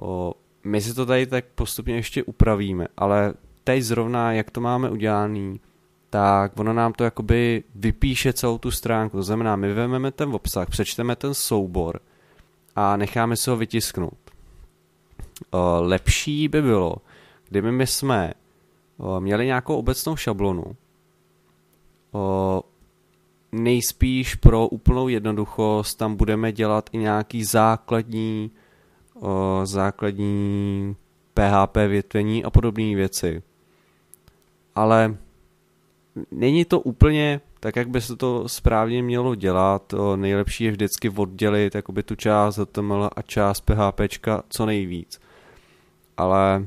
S1: O, my si to tady tak postupně ještě upravíme, ale teď zrovna, jak to máme udělaný, tak ono nám to jakoby vypíše celou tu stránku. To znamená, my vezmeme ten obsah, přečteme ten soubor a necháme se ho vytisknout. Eh, lepší by bylo, kdyby my jsme eh, měli nějakou obecnou šablonu, eh, nejspíš pro úplnou jednoduchost tam budeme dělat i nějaký základní, základní PHP větvení a podobné věci ale není to úplně tak, jak by se to správně mělo dělat. To nejlepší je vždycky oddělit jakoby tu část HTML a část PHP co nejvíc. Ale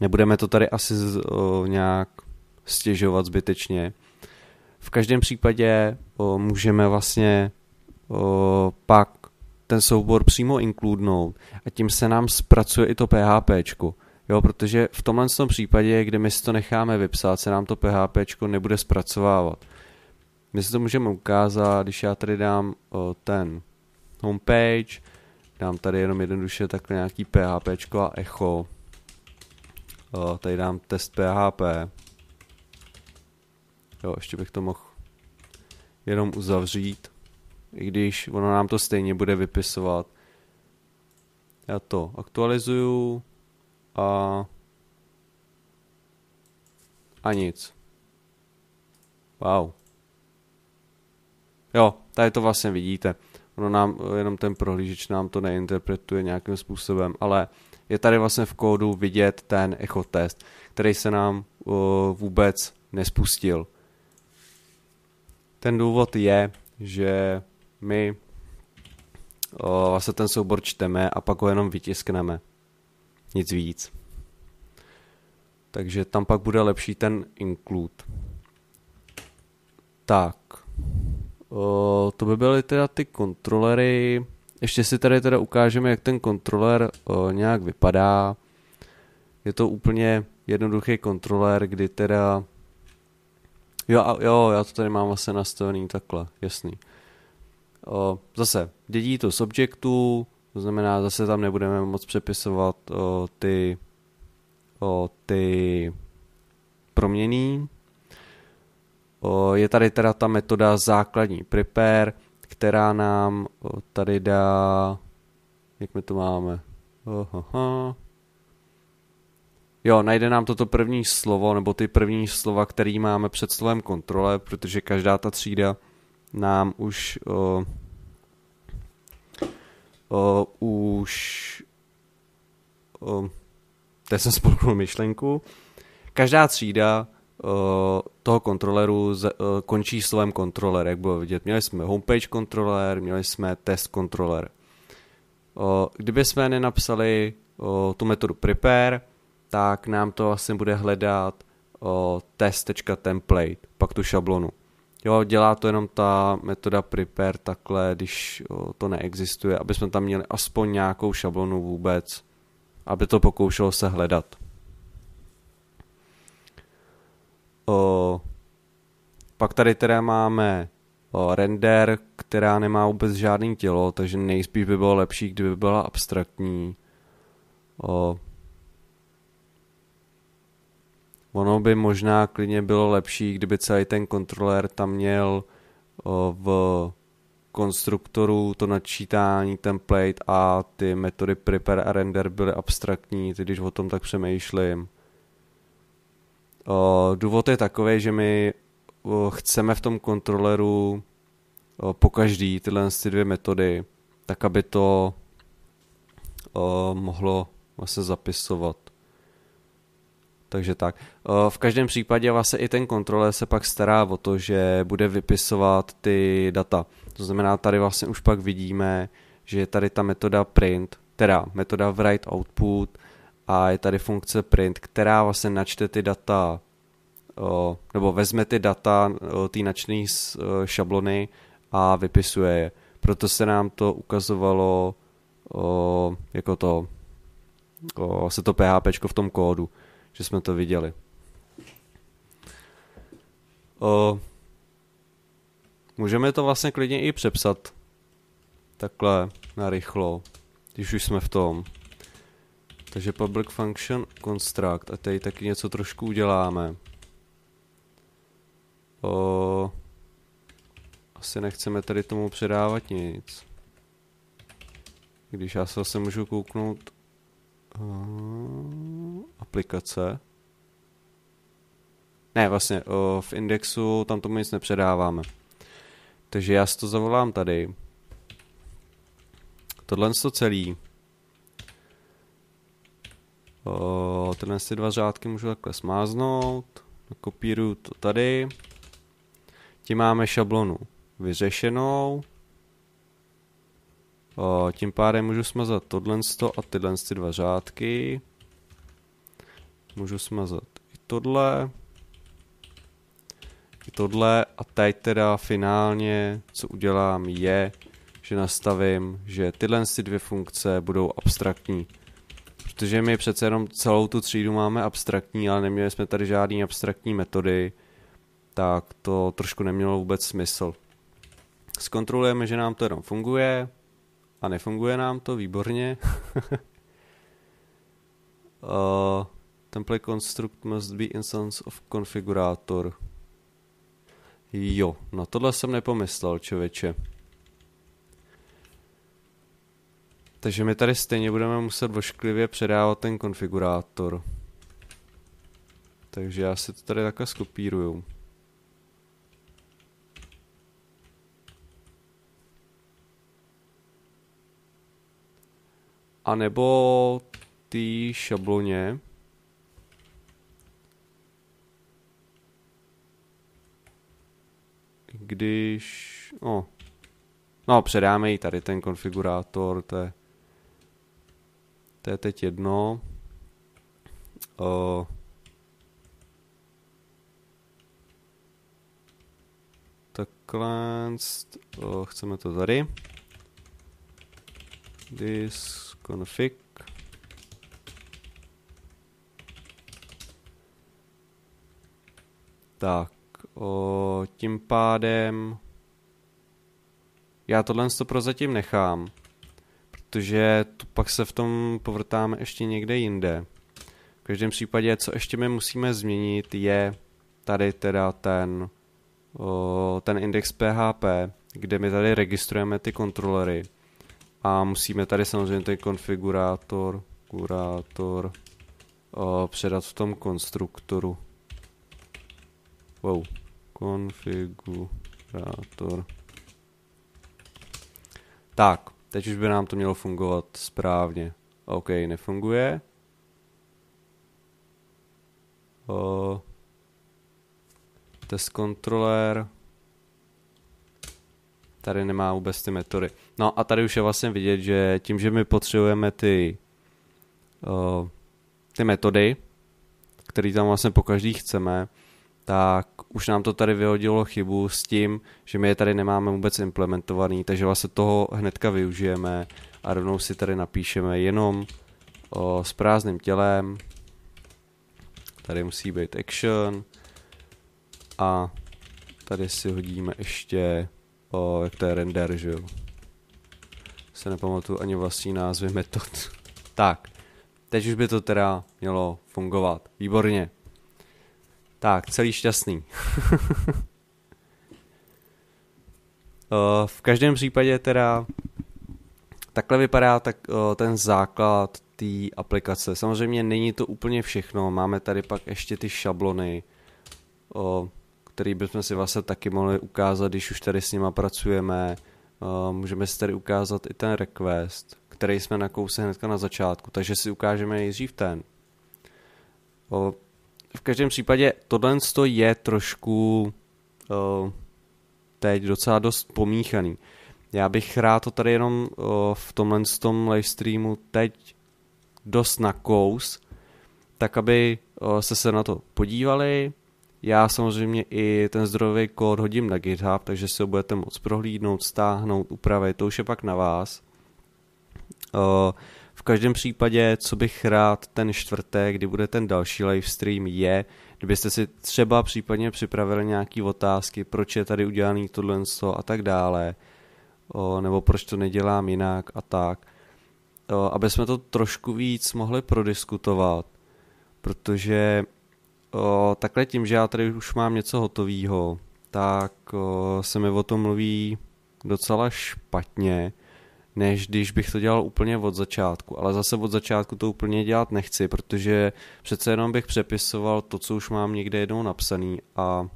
S1: nebudeme to tady asi z, o, nějak stěžovat zbytečně. V každém případě o, můžeme vlastně o, pak ten soubor přímo inkludnout a tím se nám zpracuje i to PHP. Jo, protože v tomhle tom případě, kde my si to necháme vypsat, se nám to PHP nebude zpracovávat. My si to můžeme ukázat, když já tady dám o, ten homepage, dám tady jenom jednoduše takhle nějaký PHP a echo. O, tady dám test PHP. Jo, ještě bych to mohl jenom uzavřít, i když ono nám to stejně bude vypisovat. Já to aktualizuju, a, a nic. Wow. Jo, tady to vlastně vidíte. Ono nám, jenom ten prohlížeč nám to neinterpretuje nějakým způsobem, ale je tady vlastně v kódu vidět ten echo test, který se nám uh, vůbec nespustil. Ten důvod je, že my uh, vlastně ten soubor čteme a pak ho jenom vytiskneme nic víc. Takže tam pak bude lepší ten include. Tak. O, to by byly teda ty kontrolery. Ještě si tady teda ukážeme, jak ten kontroler o, nějak vypadá. Je to úplně jednoduchý kontroler, kdy teda... Jo, jo, já to tady mám vlastně nastavený takhle, jasný. O, zase, dědí to z objektu, to znamená, zase tam nebudeme moc přepisovat o, eh, ty, o, eh, ty proměný. O, eh, je tady teda ta metoda základní prepare, která nám o, tady dá, jak my to máme, Ohoho. Jo, najde nám toto první slovo, nebo ty první slova, který máme před slovem kontrole, protože každá ta třída nám už o, uh, už... Uh, teď jsem spolknul myšlenku. Každá třída uh, toho kontroleru z, uh, končí slovem kontroler, jak bylo vidět. Měli jsme homepage kontroler, měli jsme test kontroler. Uh, kdyby jsme nenapsali uh, tu metodu prepare, tak nám to asi bude hledat uh, test.template, pak tu šablonu. Jo, dělá to jenom ta metoda prepare takhle, když to neexistuje, aby jsme tam měli aspoň nějakou šablonu vůbec, aby to pokoušelo se hledat. O, pak tady teda máme o, render, která nemá vůbec žádný tělo, takže nejspíš by bylo lepší, kdyby byla abstraktní. O, Ono by možná klidně bylo lepší, kdyby celý ten kontroler tam měl v konstruktoru to načítání, template a ty metody prepare a render byly abstraktní, když o tom tak přemýšlím. Důvod je takový, že my chceme v tom kontroleru po každý tyhle ty dvě metody, tak aby to mohlo se zapisovat. Takže tak. Eh, v každém případě vlastně i ten kontroler se pak stará o to, že bude vypisovat ty data. To znamená, tady vlastně už pak vidíme, že je tady ta metoda print, teda metoda write output a je tady funkce print, která vlastně načte ty data, eh, nebo vezme ty data eh, té načtené šablony a vypisuje je. Proto se nám to ukazovalo jako to, se to PHP v tom kódu že jsme to viděli. O, můžeme to vlastně klidně i přepsat takhle rychlo, když už jsme v tom. Takže public function construct a tady taky něco trošku uděláme. O, asi nechceme tady tomu předávat nic. Když já se zase můžu kouknout. Aha aplikace. Ne, vlastně v indexu tam tomu nic nepředáváme. Takže já si to zavolám tady. Tohle je to celý. O, tyhle si dva řádky můžu takhle smáznout. Kopíruju to tady. Tím máme šablonu vyřešenou. O, tím pádem můžu smazat tohle a tyhle dva řádky. Můžu smazat i tohle. I tohle. A teď teda finálně, co udělám, je, že nastavím, že tyhle si dvě funkce budou abstraktní. Protože my přece jenom celou tu třídu máme abstraktní, ale neměli jsme tady žádný abstraktní metody, tak to trošku nemělo vůbec smysl. Zkontrolujeme, že nám to jenom funguje a nefunguje nám to, výborně. uh, Template construct must be instance of configurator. Jo, na no tohle jsem nepomyslel, čověče. Takže my tady stejně budeme muset vošklivě předávat ten konfigurátor. Takže já si to tady takhle skopíruju. A nebo ty šabloně když... No, No, předáme jí tady ten konfigurátor, to je, to je teď jedno. O. Eh, takhle, o, eh, chceme to tady. This config. Tak. O, tím pádem já tohle to prozatím nechám, protože tu pak se v tom povrtáme ještě někde jinde. V každém případě, co ještě my musíme změnit, je tady teda ten, o, ten index PHP, kde my tady registrujeme ty kontrolery a musíme tady samozřejmě ten konfigurátor, kurátor o, předat v tom konstruktoru. Wow konfigurátor. Tak, teď už by nám to mělo fungovat správně. OK, nefunguje. O, test controller. Tady nemá vůbec ty metody. No a tady už je vlastně vidět, že tím, že my potřebujeme ty, o, ty metody, které tam vlastně po každý chceme, tak už nám to tady vyhodilo chybu s tím, že my je tady nemáme vůbec implementovaný, takže vlastně toho hnedka využijeme a rovnou si tady napíšeme jenom o, s prázdným tělem, tady musí být action a tady si hodíme ještě, o, jak to je render, že jo. Se nepamatuju ani vlastní názvy metod. tak, teď už by to teda mělo fungovat. Výborně. Tak, celý šťastný. Eh, v každém případě teda takhle vypadá tak, eh, ten základ té aplikace. Samozřejmě není to úplně všechno, máme tady pak ještě ty šablony, eh, který bychom si vlastně taky mohli ukázat, když už tady s nima pracujeme. Můžeme si tady ukázat i ten request, který jsme nakousli hnedka na začátku, takže si ukážeme nejdřív ten v každém případě tohle je trošku uh, teď docela dost pomíchaný. Já bych rád to tady jenom uh, v tomhle tom streamu teď dost nakous, tak aby uh, eh, se se na to podívali. Já samozřejmě i ten zdrojový kód hodím na GitHub, takže si ho budete moc prohlídnout, stáhnout, upravit, to už je pak na vás. Uh, v každém případě, co bych rád ten čtvrtek, kdy bude ten další livestream, je, kdybyste si třeba případně připravili nějaké otázky, proč je tady udělaný tohle a tak dále, o, nebo proč to nedělám jinak a tak, o, aby jsme to trošku víc mohli prodiskutovat, protože o, takhle tím, že já tady už mám něco hotového, tak o, se mi o tom mluví docela špatně, než když bych to dělal úplně od začátku. Ale zase od začátku to úplně dělat nechci, protože přece jenom bych přepisoval to, co už mám někde jednou napsaný a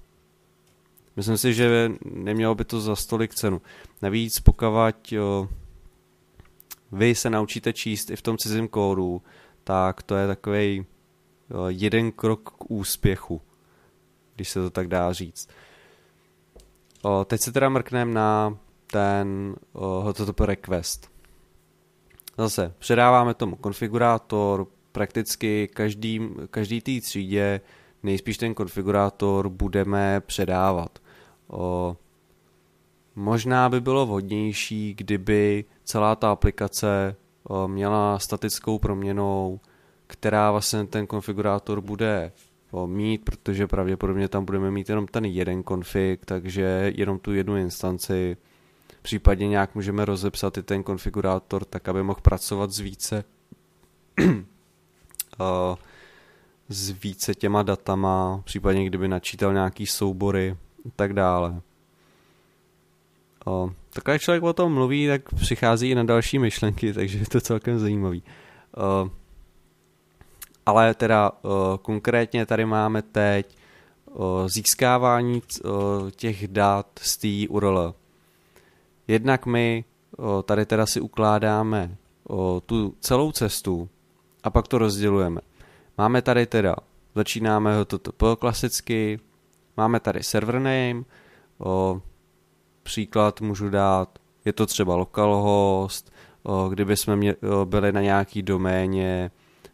S1: myslím si, že nemělo by to za stolik cenu. Navíc pokavať eh, vy se naučíte číst i v tom cizím kódu, tak to je takový eh, jeden krok k úspěchu, když se to tak dá říct. O, eh, teď se teda mrknem na ten HTTP eh, request. Zase předáváme tomu konfigurátor, prakticky každý, každý té třídě nejspíš ten konfigurátor budeme předávat. O, eh, možná by bylo vhodnější, kdyby celá ta aplikace o, eh, měla statickou proměnou, která vlastně ten konfigurátor bude o, mít, protože pravděpodobně tam budeme mít jenom ten jeden konfig, takže jenom tu jednu instanci Případně nějak můžeme rozepsat i ten konfigurátor tak, aby mohl pracovat s více eh, s více těma datama, případně kdyby načítal nějaký soubory a tak dále. O, eh, takhle člověk o tom mluví, tak přichází i na další myšlenky, takže je to celkem zajímavý. O, eh, ale teda o, konkrétně tady máme teď o, získávání o, těch dat z té URL. Jednak my o, tady teda si ukládáme o, tu celou cestu a pak to rozdělujeme. Máme tady teda, začínáme HTTP klasicky, máme tady server name, o, příklad můžu dát, je to třeba localhost, o, kdyby jsme mě, o, byli na nějaký doméně,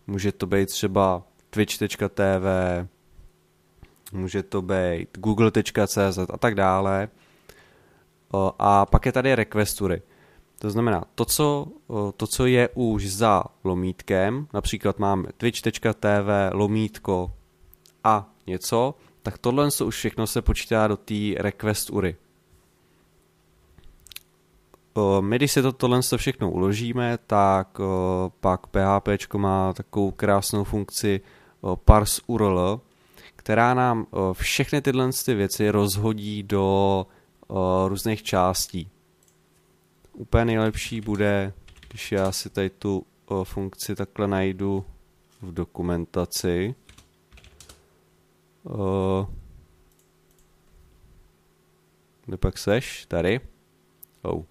S1: může to být třeba twitch.tv, může to být google.cz a tak dále. A pak je tady requestury. To znamená, to co, to, co je už za lomítkem, například máme twitch.tv, lomítko a něco, tak tohle se už všechno se počítá do té request URI. My, když si to, tohle se všechno uložíme, tak pak PHP má takovou krásnou funkci parse URL, která nám všechny tyhle věci rozhodí do různých částí. Úplně nejlepší bude, když já si tady tu funkci takhle najdu v dokumentaci. Kde pak seš? Tady? Oh.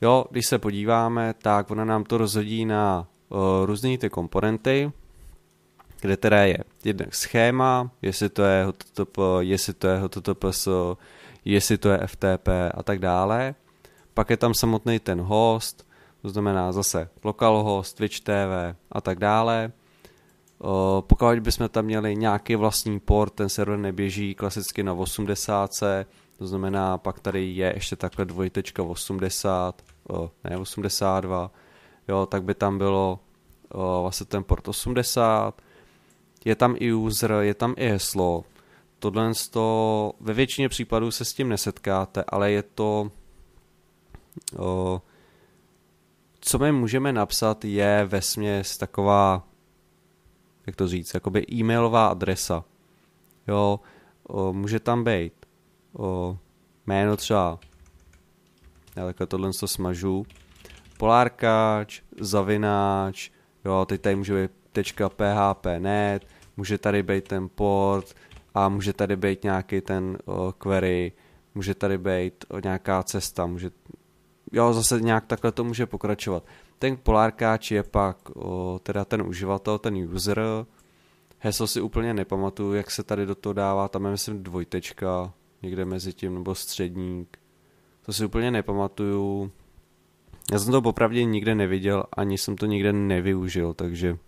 S1: Jo, když se podíváme, tak ona nám to rozhodí na uh, různé ty komponenty, kde teda je jednak schéma, jestli to je HTTP, jestli to je HTTPS, jestli to je FTP a tak dále. Pak je tam samotný ten host, to znamená zase localhost, Twitch TV a tak dále. Pokud bychom tam měli nějaký vlastní port, ten server neběží klasicky na 80, to znamená pak tady je ještě takhle 80 ne 82, jo, tak by tam bylo vlastně ten port 80, je tam i user, je tam i heslo, tohle to, ve většině případů se s tím nesetkáte, ale je to, o, co my můžeme napsat, je ve směs taková, jak to říct, jakoby e-mailová adresa. Jo, o, může tam být o, jméno třeba, já takhle tohle to smažu, polárkač, zavináč, jo, teď tady může být .php.net, může tady být ten port, a může tady být nějaký ten uh, query, může tady být uh, nějaká cesta, může, jo, zase nějak takhle to může pokračovat. Ten polárkáč je pak uh, teda ten uživatel, ten user, heslo si úplně nepamatuju, jak se tady do toho dává, tam je myslím dvojtečka, někde mezi tím, nebo středník, to si úplně nepamatuju. Já jsem to popravdě nikde neviděl, ani jsem to nikde nevyužil, takže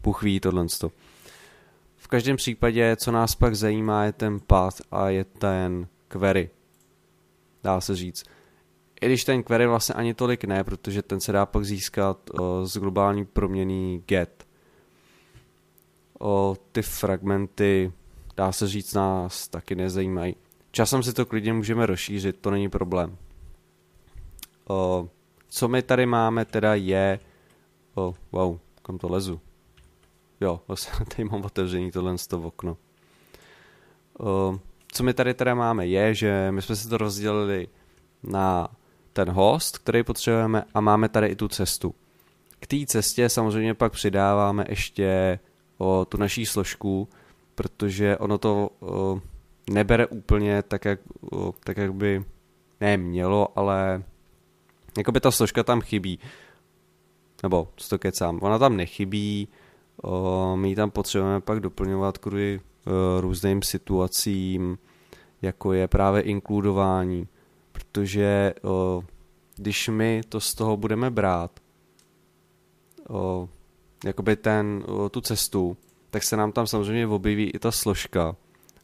S1: puchví tohle každém případě, co nás pak zajímá, je ten path a je ten query. Dá se říct. I když ten query vlastně ani tolik ne, protože ten se dá pak získat o, eh, z globální proměny get. O, ty fragmenty, dá se říct, nás taky nezajímají. Časem si to klidně můžeme rozšířit, to není problém. O, co my tady máme teda je... O, wow, kam to lezu? jo, vlastně tady mám otevřený tohle z toho okno. Uh, co my tady teda máme je, že my jsme si to rozdělili na ten host, který potřebujeme a máme tady i tu cestu. K té cestě samozřejmě pak přidáváme ještě o, tu naší složku, protože ono to o, ehm, nebere úplně tak, jak, o, tak jak by nemělo, mělo, ale jako by ta složka tam chybí. Nebo co to kecám, ona tam nechybí, my ji tam potřebujeme pak doplňovat kvůli e, různým situacím, jako je právě inkludování, protože když my to z toho budeme brát, jakoby ten, tu cestu, tak se nám tam samozřejmě objeví i ta složka.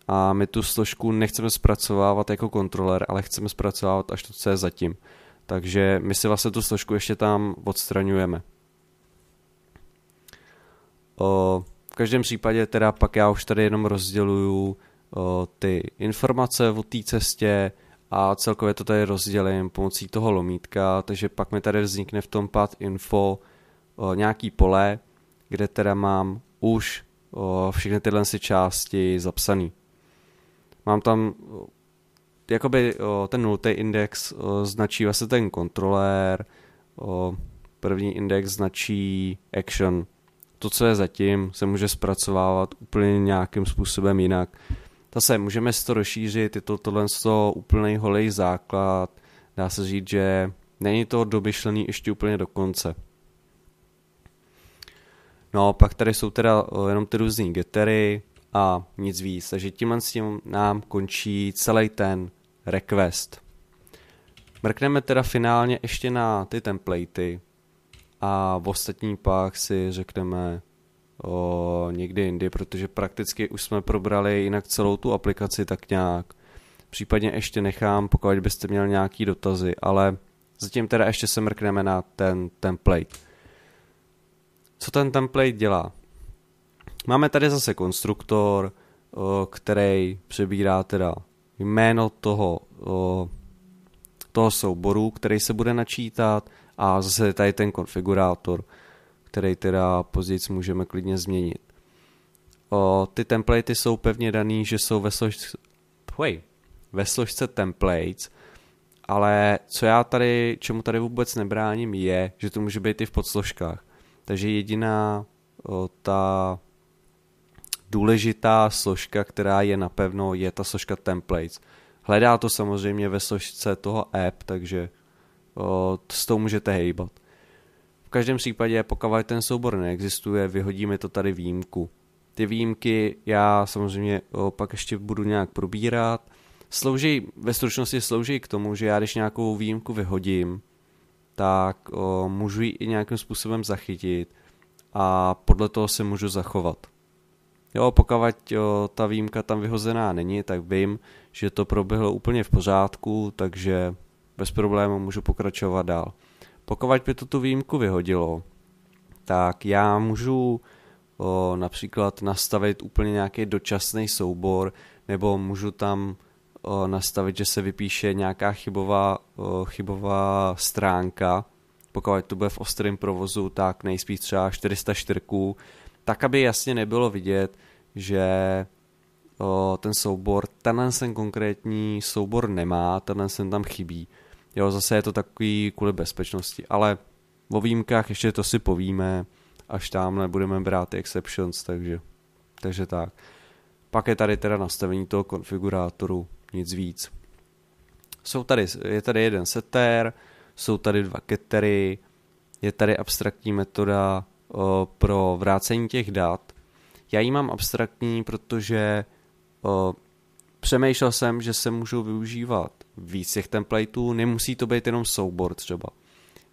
S1: A my tu složku nechceme zpracovávat jako kontroler, ale chceme zpracovávat až to, co je zatím. Takže my si vlastně tu složku ještě tam odstraňujeme. O, v každém případě teda pak já už tady jenom rozděluju o, ty informace o té cestě a celkově to tady rozdělím pomocí toho lomítka, takže pak mi tady vznikne v tom pad info o, nějaký pole, kde teda mám už o, všechny tyhle si části zapsaný. Mám tam jakoby o, ten nultý index o, značí vlastně ten kontrolér, o, první index značí action, to, co je zatím, se může zpracovávat úplně nějakým způsobem jinak. Zase můžeme si to rozšířit, je to tohle z toho úplný holej základ, dá se říct, že není to dobyšlený ještě úplně do konce. No pak tady jsou teda eh, jenom ty různý getery a nic víc, takže tímhle s tím nám končí celý ten request. Mrkneme teda finálně ještě na ty templatey, a v ostatní pak si řekneme o, někdy jindy, protože prakticky už jsme probrali jinak celou tu aplikaci tak nějak. Případně ještě nechám, pokud byste měl nějaký dotazy, ale zatím teda ještě se mrkneme na ten template. Co ten template dělá? Máme tady zase konstruktor, který přebírá teda jméno toho, toho souboru, který se bude načítat, a zase je tady ten konfigurátor, který teda později můžeme klidně změnit. O, ty templatey jsou pevně daný, že jsou ve složce, ve složce templates, ale co já tady, čemu tady vůbec nebráním, je, že to může být i v podsložkách. Takže jediná o, ta důležitá složka, která je napevno, je ta složka templates. Hledá to samozřejmě ve složce toho app, takže s tou můžete hejbat. V každém případě, pokud ten soubor neexistuje, vyhodíme to tady výjimku. Ty výjimky já samozřejmě pak ještě budu nějak probírat. Slouží, ve stručnosti slouží k tomu, že já když nějakou výjimku vyhodím, tak o, můžu ji i nějakým způsobem zachytit a podle toho se můžu zachovat. Jo, pokud o, ta výjimka tam vyhozená není, tak vím, že to proběhlo úplně v pořádku, takže bez problému můžu pokračovat dál. Pokud by to tu výjimku vyhodilo, tak já můžu o, například nastavit úplně nějaký dočasný soubor, nebo můžu tam o, nastavit, že se vypíše nějaká chybová, o, chybová stránka, pokud to bude v ostrém provozu, tak nejspíš třeba 404, tak aby jasně nebylo vidět, že o, ten soubor, tenhle ten konkrétní soubor nemá, tenhle ten tam chybí. Jo, zase je to takový kvůli bezpečnosti, ale o výjimkách ještě to si povíme, až tamhle budeme brát exceptions, takže, takže tak. Pak je tady teda nastavení toho konfigurátoru, nic víc. Jsou tady, je tady jeden setter, jsou tady dva kettery, je tady abstraktní metoda o, pro vrácení těch dat. Já ji mám abstraktní, protože o, přemýšlel jsem, že se můžou využívat víc těch templateů, nemusí to být jenom soubor třeba.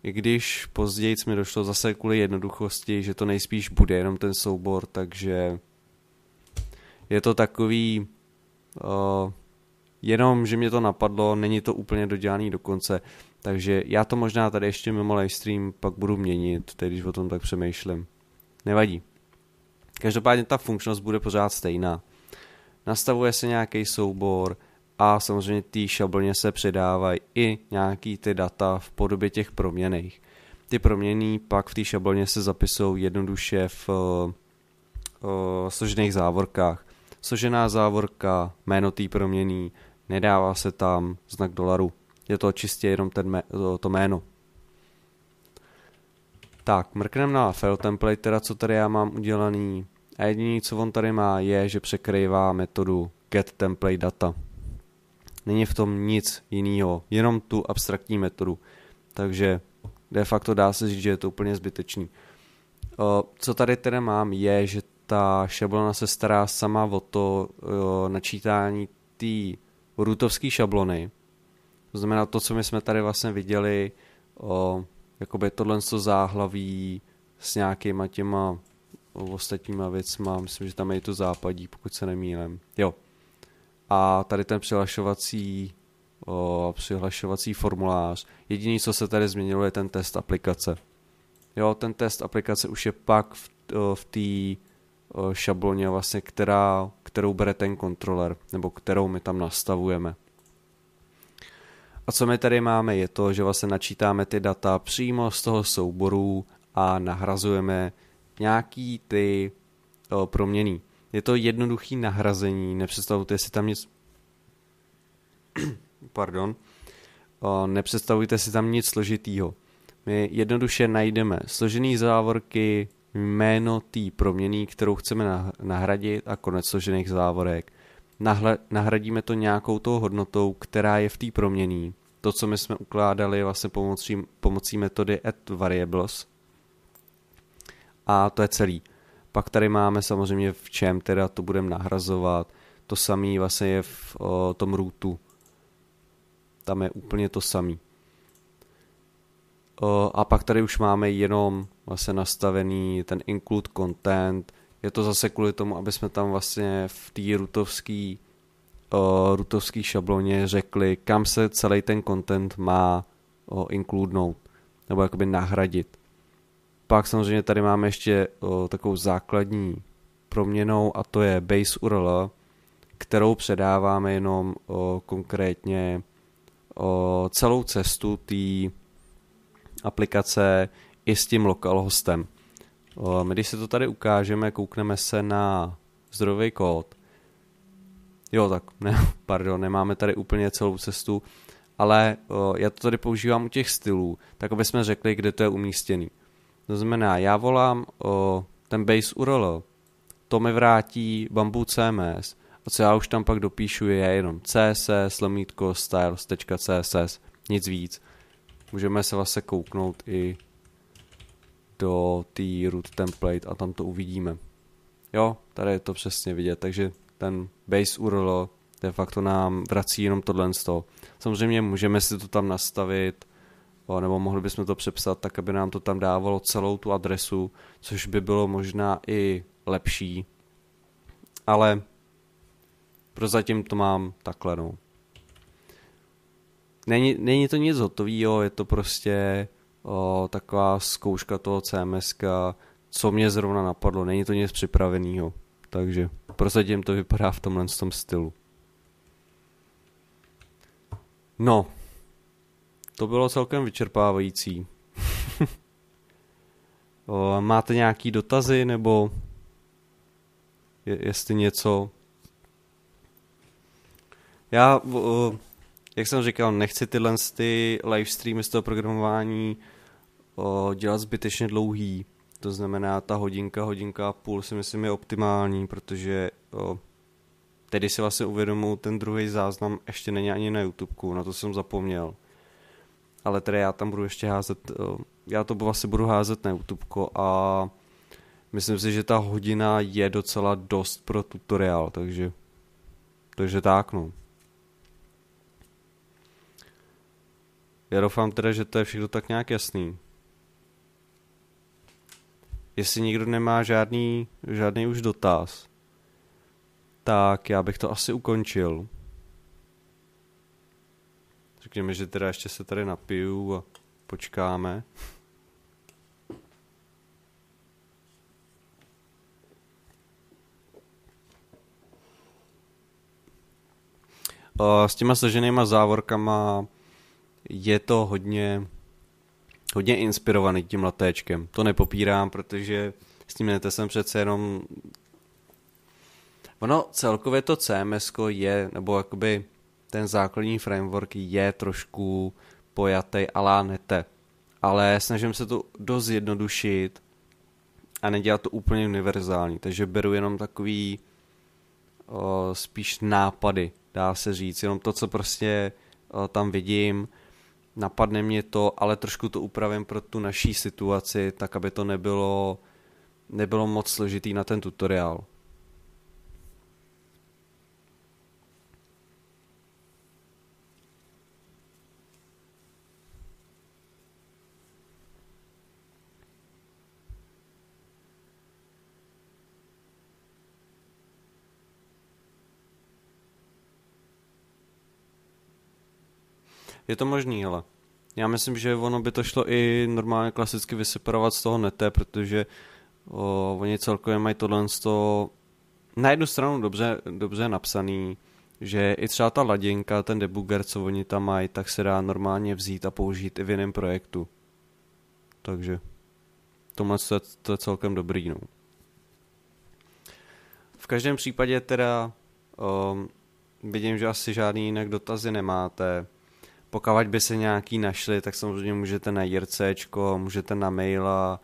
S1: I když později mi došlo zase kvůli jednoduchosti, že to nejspíš bude jenom ten soubor, takže je to takový uh, jenom, že mě to napadlo, není to úplně dodělaný do konce, takže já to možná tady ještě mimo stream pak budu měnit, tedy když o tom tak přemýšlím. Nevadí. Každopádně ta funkčnost bude pořád stejná. Nastavuje se nějaký soubor, a samozřejmě té šabloně se předávají i nějaký ty data v podobě těch proměných. Ty proměny pak v té šabloně se zapisují jednoduše v uh, složených závorkách. Složená závorka, jméno té proměny, nedává se tam znak dolaru. Je to čistě jenom ten mé, to, to jméno. Tak, mrknem na file template, teda co tady já mám udělaný. A jediný, co on tady má, je, že překrývá metodu getTemplateData. data. Není v tom nic jiného, jenom tu abstraktní metodu. Takže de facto dá se říct, že je to úplně zbytečný. Co tady tedy mám, je, že ta šablona se stará sama o to načítání té rootovské šablony. To znamená to, co my jsme tady vlastně viděli, jakoby tohle záhlaví s nějakýma těma ostatníma věcma, myslím, že tam je to západí, pokud se nemýlím. Jo, a tady ten přihlašovací, o, přihlašovací formulář. Jediné, co se tady změnilo, je ten test aplikace. Jo, ten test aplikace už je pak v, v té šabloně, vlastně, která, kterou bere ten kontroler, nebo kterou my tam nastavujeme. A co my tady máme, je to, že vlastně načítáme ty data přímo z toho souboru a nahrazujeme nějaký ty proměný je to jednoduchý nahrazení, nepředstavujte si tam nic pardon, nepředstavujte si tam nic složitýho. My jednoduše najdeme složený závorky, jméno té proměny, kterou chceme nahradit a konec složených závorek. Nahle, nahradíme to nějakou tou hodnotou, která je v té proměný. To, co my jsme ukládali vlastně pomocí, pomocí metody add variables. A to je celý. Pak tady máme samozřejmě v čem teda to budeme nahrazovat. To samé vlastně je v o, tom rootu. Tam je úplně to samé. A pak tady už máme jenom vlastně nastavený ten include content. Je to zase kvůli tomu, aby jsme tam vlastně v té rootovské rootovský šabloně řekli, kam se celý ten content má o, inkludnout nebo jakoby nahradit pak samozřejmě tady máme ještě o, takovou základní proměnou a to je base URL, kterou předáváme jenom o, konkrétně o, celou cestu té aplikace i s tím localhostem. O, my když se to tady ukážeme, koukneme se na zdrojový kód. Jo, tak ne, pardon, nemáme tady úplně celou cestu, ale o, já to tady používám u těch stylů, tak aby jsme řekli, kde to je umístěný. To znamená, já volám o ten base URL, to mi vrátí bambu CMS a co já už tam pak dopíšu je jenom css lomítko styles.css, nic víc. Můžeme se vlastně kouknout i do té root template a tam to uvidíme. Jo, tady je to přesně vidět, takže ten base URL de facto nám vrací jenom tohle z toho. Samozřejmě můžeme si to tam nastavit, nebo mohli bychom to přepsat tak, aby nám to tam dávalo celou tu adresu, což by bylo možná i lepší, ale prozatím to mám takhle, no. Není, není to nic hotového, je to prostě o, taková zkouška toho CMS, co mě zrovna napadlo, není to nic připraveného, takže prozatím to vypadá v tomhle tom stylu. No, to bylo celkem vyčerpávající. Máte nějaký dotazy nebo je, jestli něco? Já, jak jsem říkal, nechci tyhle ty streamy z toho programování dělat zbytečně dlouhý. To znamená, ta hodinka, hodinka a půl si myslím je optimální, protože o, tedy si vlastně uvědomuji, ten druhý záznam ještě není ani na YouTube, na to jsem zapomněl ale tedy já tam budu ještě házet, eh, já to asi budu házet na YouTube a myslím si, že ta hodina je docela dost pro tutoriál, takže, takže tak no. Já doufám teda, že to je všechno tak nějak jasný. Jestli nikdo nemá žádný, žádný už dotaz, tak já bych to asi ukončil řekněme, že teda ještě se tady napiju a počkáme. Eh, s těma složenýma závorkama je to hodně, hodně inspirovaný tím latéčkem. To nepopírám, protože s tím netesem přece jenom Ono celkově to CMS je, nebo jakoby ten základní framework je trošku pojatý a lánete. Ale snažím se to dost zjednodušit a nedělat to úplně univerzální, takže beru jenom takový o, spíš nápady, dá se říct, jenom to, co prostě o, tam vidím, napadne mě to, ale trošku to upravím pro tu naší situaci, tak aby to nebylo, nebylo moc složitý na ten tutoriál. Je to možný, ale já myslím, že ono by to šlo i normálně klasicky vyseparovat z toho nete, protože o, oni celkově mají tohle z toho na jednu stranu dobře, dobře napsaný, že i třeba ta ladinka, ten debugger, co oni tam mají, tak se dá normálně vzít a použít i v jiném projektu. Takže to je, to je celkem dobrý. No. V každém případě teda um, vidím, že asi žádný jinak dotazy nemáte. Pokud by se nějaký našli, tak samozřejmě můžete na jircečko, můžete na maila,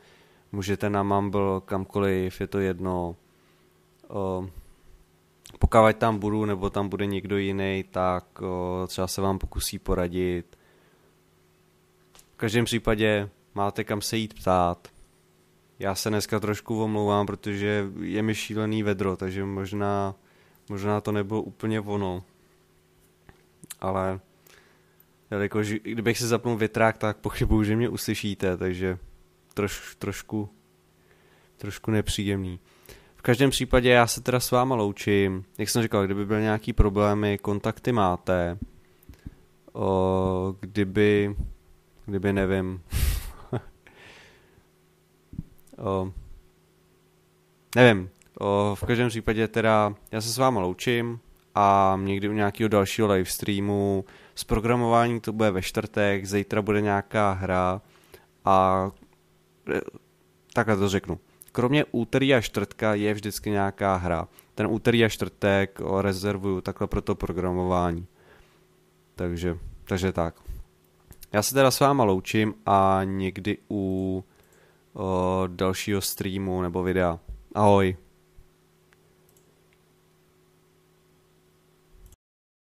S1: můžete na Mumble, kamkoliv, je to jedno. Pokud tam budu, nebo tam bude někdo jiný, tak třeba se vám pokusí poradit. V každém případě máte kam se jít ptát. Já se dneska trošku omlouvám, protože je mi šílený vedro, takže možná, možná to nebylo úplně ono. Ale jelikož kdybych se zapnul větrák, tak pochybuju, že mě uslyšíte, takže troš, trošku, trošku nepříjemný. V každém případě já se teda s váma loučím. Jak jsem říkal, kdyby byly nějaký problémy, kontakty máte. O, kdyby, kdyby nevím. o, nevím. O, v každém případě teda já se s váma loučím a někdy u nějakého dalšího livestreamu z programování to bude ve čtvrtek, zítra bude nějaká hra a e, takhle to řeknu. Kromě úterý a čtvrtka je vždycky nějaká hra. Ten úterý a čtvrtek rezervuju takhle pro to programování. Takže, takže tak. Já se teda s váma loučím a někdy u o, dalšího streamu nebo videa. Ahoj.